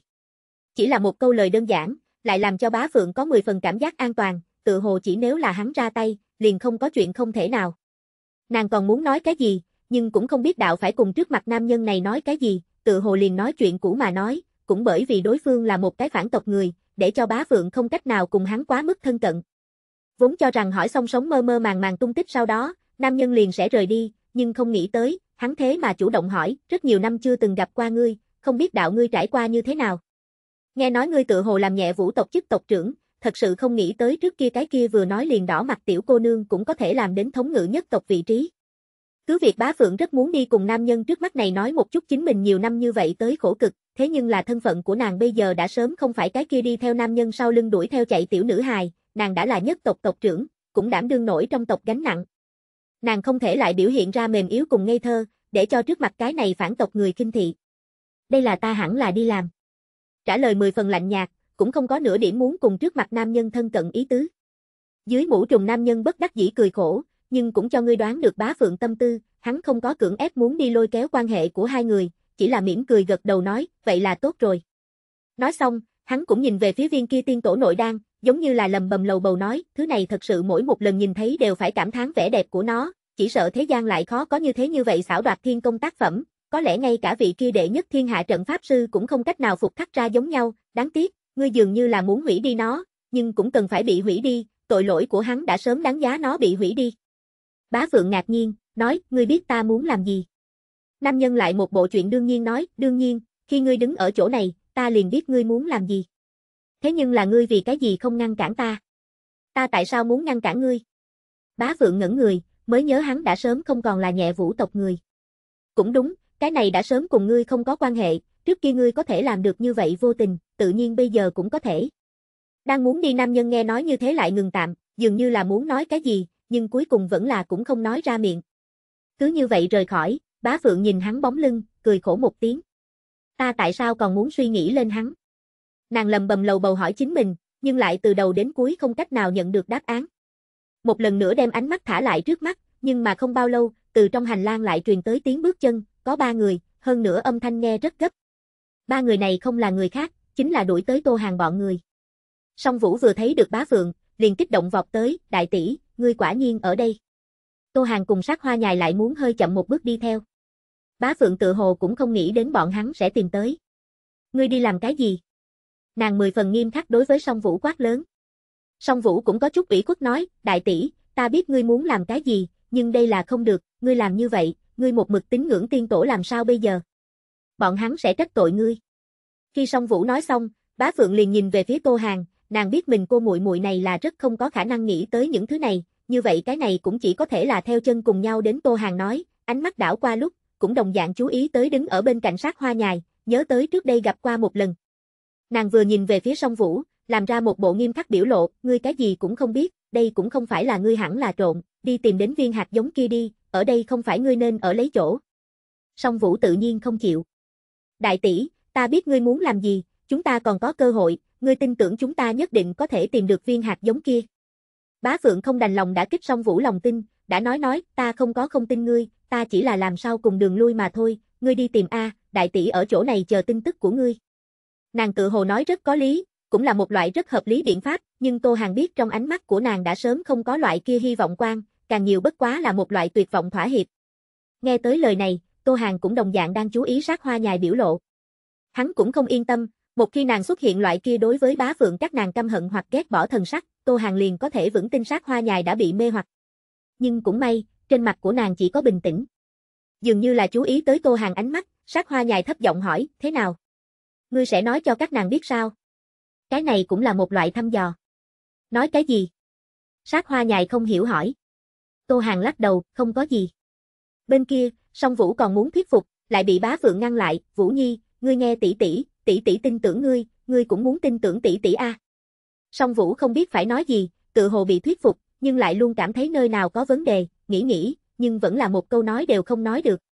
Chỉ là một câu lời đơn giản, lại làm cho bá Phượng có 10 phần cảm giác an toàn, tự hồ chỉ nếu là hắn ra tay, liền không có chuyện không thể nào. Nàng còn muốn nói cái gì, nhưng cũng không biết đạo phải cùng trước mặt nam nhân này nói cái gì, tự hồ liền nói chuyện cũ mà nói, cũng bởi vì đối phương là một cái phản tộc người, để cho bá Phượng không cách nào cùng hắn quá mức thân cận vốn cho rằng hỏi xong sống mơ mơ màng màng tung tích sau đó, nam nhân liền sẽ rời đi, nhưng không nghĩ tới, hắn thế mà chủ động hỏi, rất nhiều năm chưa từng gặp qua ngươi, không biết đạo ngươi trải qua như thế nào. Nghe nói ngươi tự hồ làm nhẹ vũ tộc chức tộc trưởng, thật sự không nghĩ tới trước kia cái kia vừa nói liền đỏ mặt tiểu cô nương cũng có thể làm đến thống ngự nhất tộc vị trí. Cứ việc bá phượng rất muốn đi cùng nam nhân trước mắt này nói một chút chính mình nhiều năm như vậy tới khổ cực, thế nhưng là thân phận của nàng bây giờ đã sớm không phải cái kia đi theo nam nhân sau lưng đuổi theo chạy tiểu nữ hài, nàng đã là nhất tộc tộc trưởng, cũng đảm đương nổi trong tộc gánh nặng. Nàng không thể lại biểu hiện ra mềm yếu cùng ngây thơ, để cho trước mặt cái này phản tộc người kinh thị. Đây là ta hẳn là đi làm. Trả lời mười phần lạnh nhạt, cũng không có nửa điểm muốn cùng trước mặt nam nhân thân cận ý tứ. Dưới mũ trùng nam nhân bất đắc dĩ cười khổ, nhưng cũng cho ngươi đoán được bá phượng tâm tư, hắn không có cưỡng ép muốn đi lôi kéo quan hệ của hai người, chỉ là mỉm cười gật đầu nói, vậy là tốt rồi. Nói xong, hắn cũng nhìn về phía viên kia tiên tổ nội đan, giống như là lầm bầm lầu bầu nói, thứ này thật sự mỗi một lần nhìn thấy đều phải cảm thán vẻ đẹp của nó, chỉ sợ thế gian lại khó có như thế như vậy xảo đoạt thiên công tác phẩm, có lẽ ngay cả vị kia đệ nhất thiên hạ trận pháp sư cũng không cách nào phục khắc ra giống nhau, đáng tiếc, ngươi dường như là muốn hủy đi nó, nhưng cũng cần phải bị hủy đi, tội lỗi của hắn đã sớm đáng giá nó bị hủy đi. Bá Phượng ngạc nhiên, nói, ngươi biết ta muốn làm gì? Nam nhân lại một bộ chuyện đương nhiên nói, đương nhiên, khi ngươi đứng ở chỗ này, ta liền biết ngươi muốn làm gì. Thế nhưng là ngươi vì cái gì không ngăn cản ta? Ta tại sao muốn ngăn cản ngươi? Bá Vượng ngẩn người, mới nhớ hắn đã sớm không còn là nhẹ vũ tộc người. Cũng đúng, cái này đã sớm cùng ngươi không có quan hệ, trước kia ngươi có thể làm được như vậy vô tình, tự nhiên bây giờ cũng có thể. Đang muốn đi nam nhân nghe nói như thế lại ngừng tạm, dường như là muốn nói cái gì, nhưng cuối cùng vẫn là cũng không nói ra miệng. Cứ như vậy rời khỏi, bá Vượng nhìn hắn bóng lưng, cười khổ một tiếng. Ta tại sao còn muốn suy nghĩ lên hắn? Nàng lầm bầm lầu bầu hỏi chính mình, nhưng lại từ đầu đến cuối không cách nào nhận được đáp án. Một lần nữa đem ánh mắt thả lại trước mắt, nhưng mà không bao lâu, từ trong hành lang lại truyền tới tiếng bước chân, có ba người, hơn nữa âm thanh nghe rất gấp. Ba người này không là người khác, chính là đuổi tới Tô Hàng bọn người. Song Vũ vừa thấy được bá vượng, liền kích động vọt tới, đại tỷ, ngươi quả nhiên ở đây. Tô Hàng cùng sát hoa nhài lại muốn hơi chậm một bước đi theo. Bá vượng tự hồ cũng không nghĩ đến bọn hắn sẽ tìm tới. Ngươi đi làm cái gì? nàng mười phần nghiêm khắc đối với song vũ quát lớn. Song vũ cũng có chút ủy khuất nói, đại tỷ, ta biết ngươi muốn làm cái gì, nhưng đây là không được, ngươi làm như vậy, ngươi một mực tín ngưỡng tiên tổ làm sao bây giờ? Bọn hắn sẽ trách tội ngươi. Khi song vũ nói xong, bá phượng liền nhìn về phía tô hàng, nàng biết mình cô muội muội này là rất không có khả năng nghĩ tới những thứ này, như vậy cái này cũng chỉ có thể là theo chân cùng nhau đến Tô Hàng nói, ánh mắt đảo qua lúc, cũng đồng dạng chú ý tới đứng ở bên cạnh sát hoa nhài, nhớ tới trước đây gặp qua một lần, Nàng vừa nhìn về phía song vũ, làm ra một bộ nghiêm khắc biểu lộ, ngươi cái gì cũng không biết, đây cũng không phải là ngươi hẳn là trộn, đi tìm đến viên hạt giống kia đi, ở đây không phải ngươi nên ở lấy chỗ. Song vũ tự nhiên không chịu. Đại tỷ, ta biết ngươi muốn làm gì, chúng ta còn có cơ hội, ngươi tin tưởng chúng ta nhất định có thể tìm được viên hạt giống kia. Bá Phượng không đành lòng đã kích song vũ lòng tin, đã nói nói, ta không có không tin ngươi, ta chỉ là làm sao cùng đường lui mà thôi, ngươi đi tìm A, đại tỷ ở chỗ này chờ tin tức của ngươi. Nàng tự hồ nói rất có lý, cũng là một loại rất hợp lý biện pháp, nhưng Tô Hàng biết trong ánh mắt của nàng đã sớm không có loại kia hy vọng quan, càng nhiều bất quá là một loại tuyệt vọng thỏa hiệp. Nghe tới lời này, Tô Hàng cũng đồng dạng đang chú ý sát hoa nhài biểu lộ. Hắn cũng không yên tâm, một khi nàng xuất hiện loại kia đối với bá phượng các nàng căm hận hoặc ghét bỏ thần sắc, Tô Hàng liền có thể vững tin sát hoa nhài đã bị mê hoặc. Nhưng cũng may, trên mặt của nàng chỉ có bình tĩnh. Dường như là chú ý tới Tô Hàng ánh mắt, sát hoa nhài thấp giọng hỏi, thế nào? Ngươi sẽ nói cho các nàng biết sao? Cái này cũng là một loại thăm dò. Nói cái gì? Sát hoa nhài không hiểu hỏi. Tô Hàng lắc đầu, không có gì. Bên kia, song Vũ còn muốn thuyết phục, lại bị bá phượng ngăn lại, Vũ Nhi, ngươi nghe tỷ tỷ, tỷ tỷ tin tưởng ngươi, ngươi cũng muốn tin tưởng tỷ tỷ a. Song Vũ không biết phải nói gì, tự hồ bị thuyết phục, nhưng lại luôn cảm thấy nơi nào có vấn đề, nghĩ nghĩ, nhưng vẫn là một câu nói đều không nói được.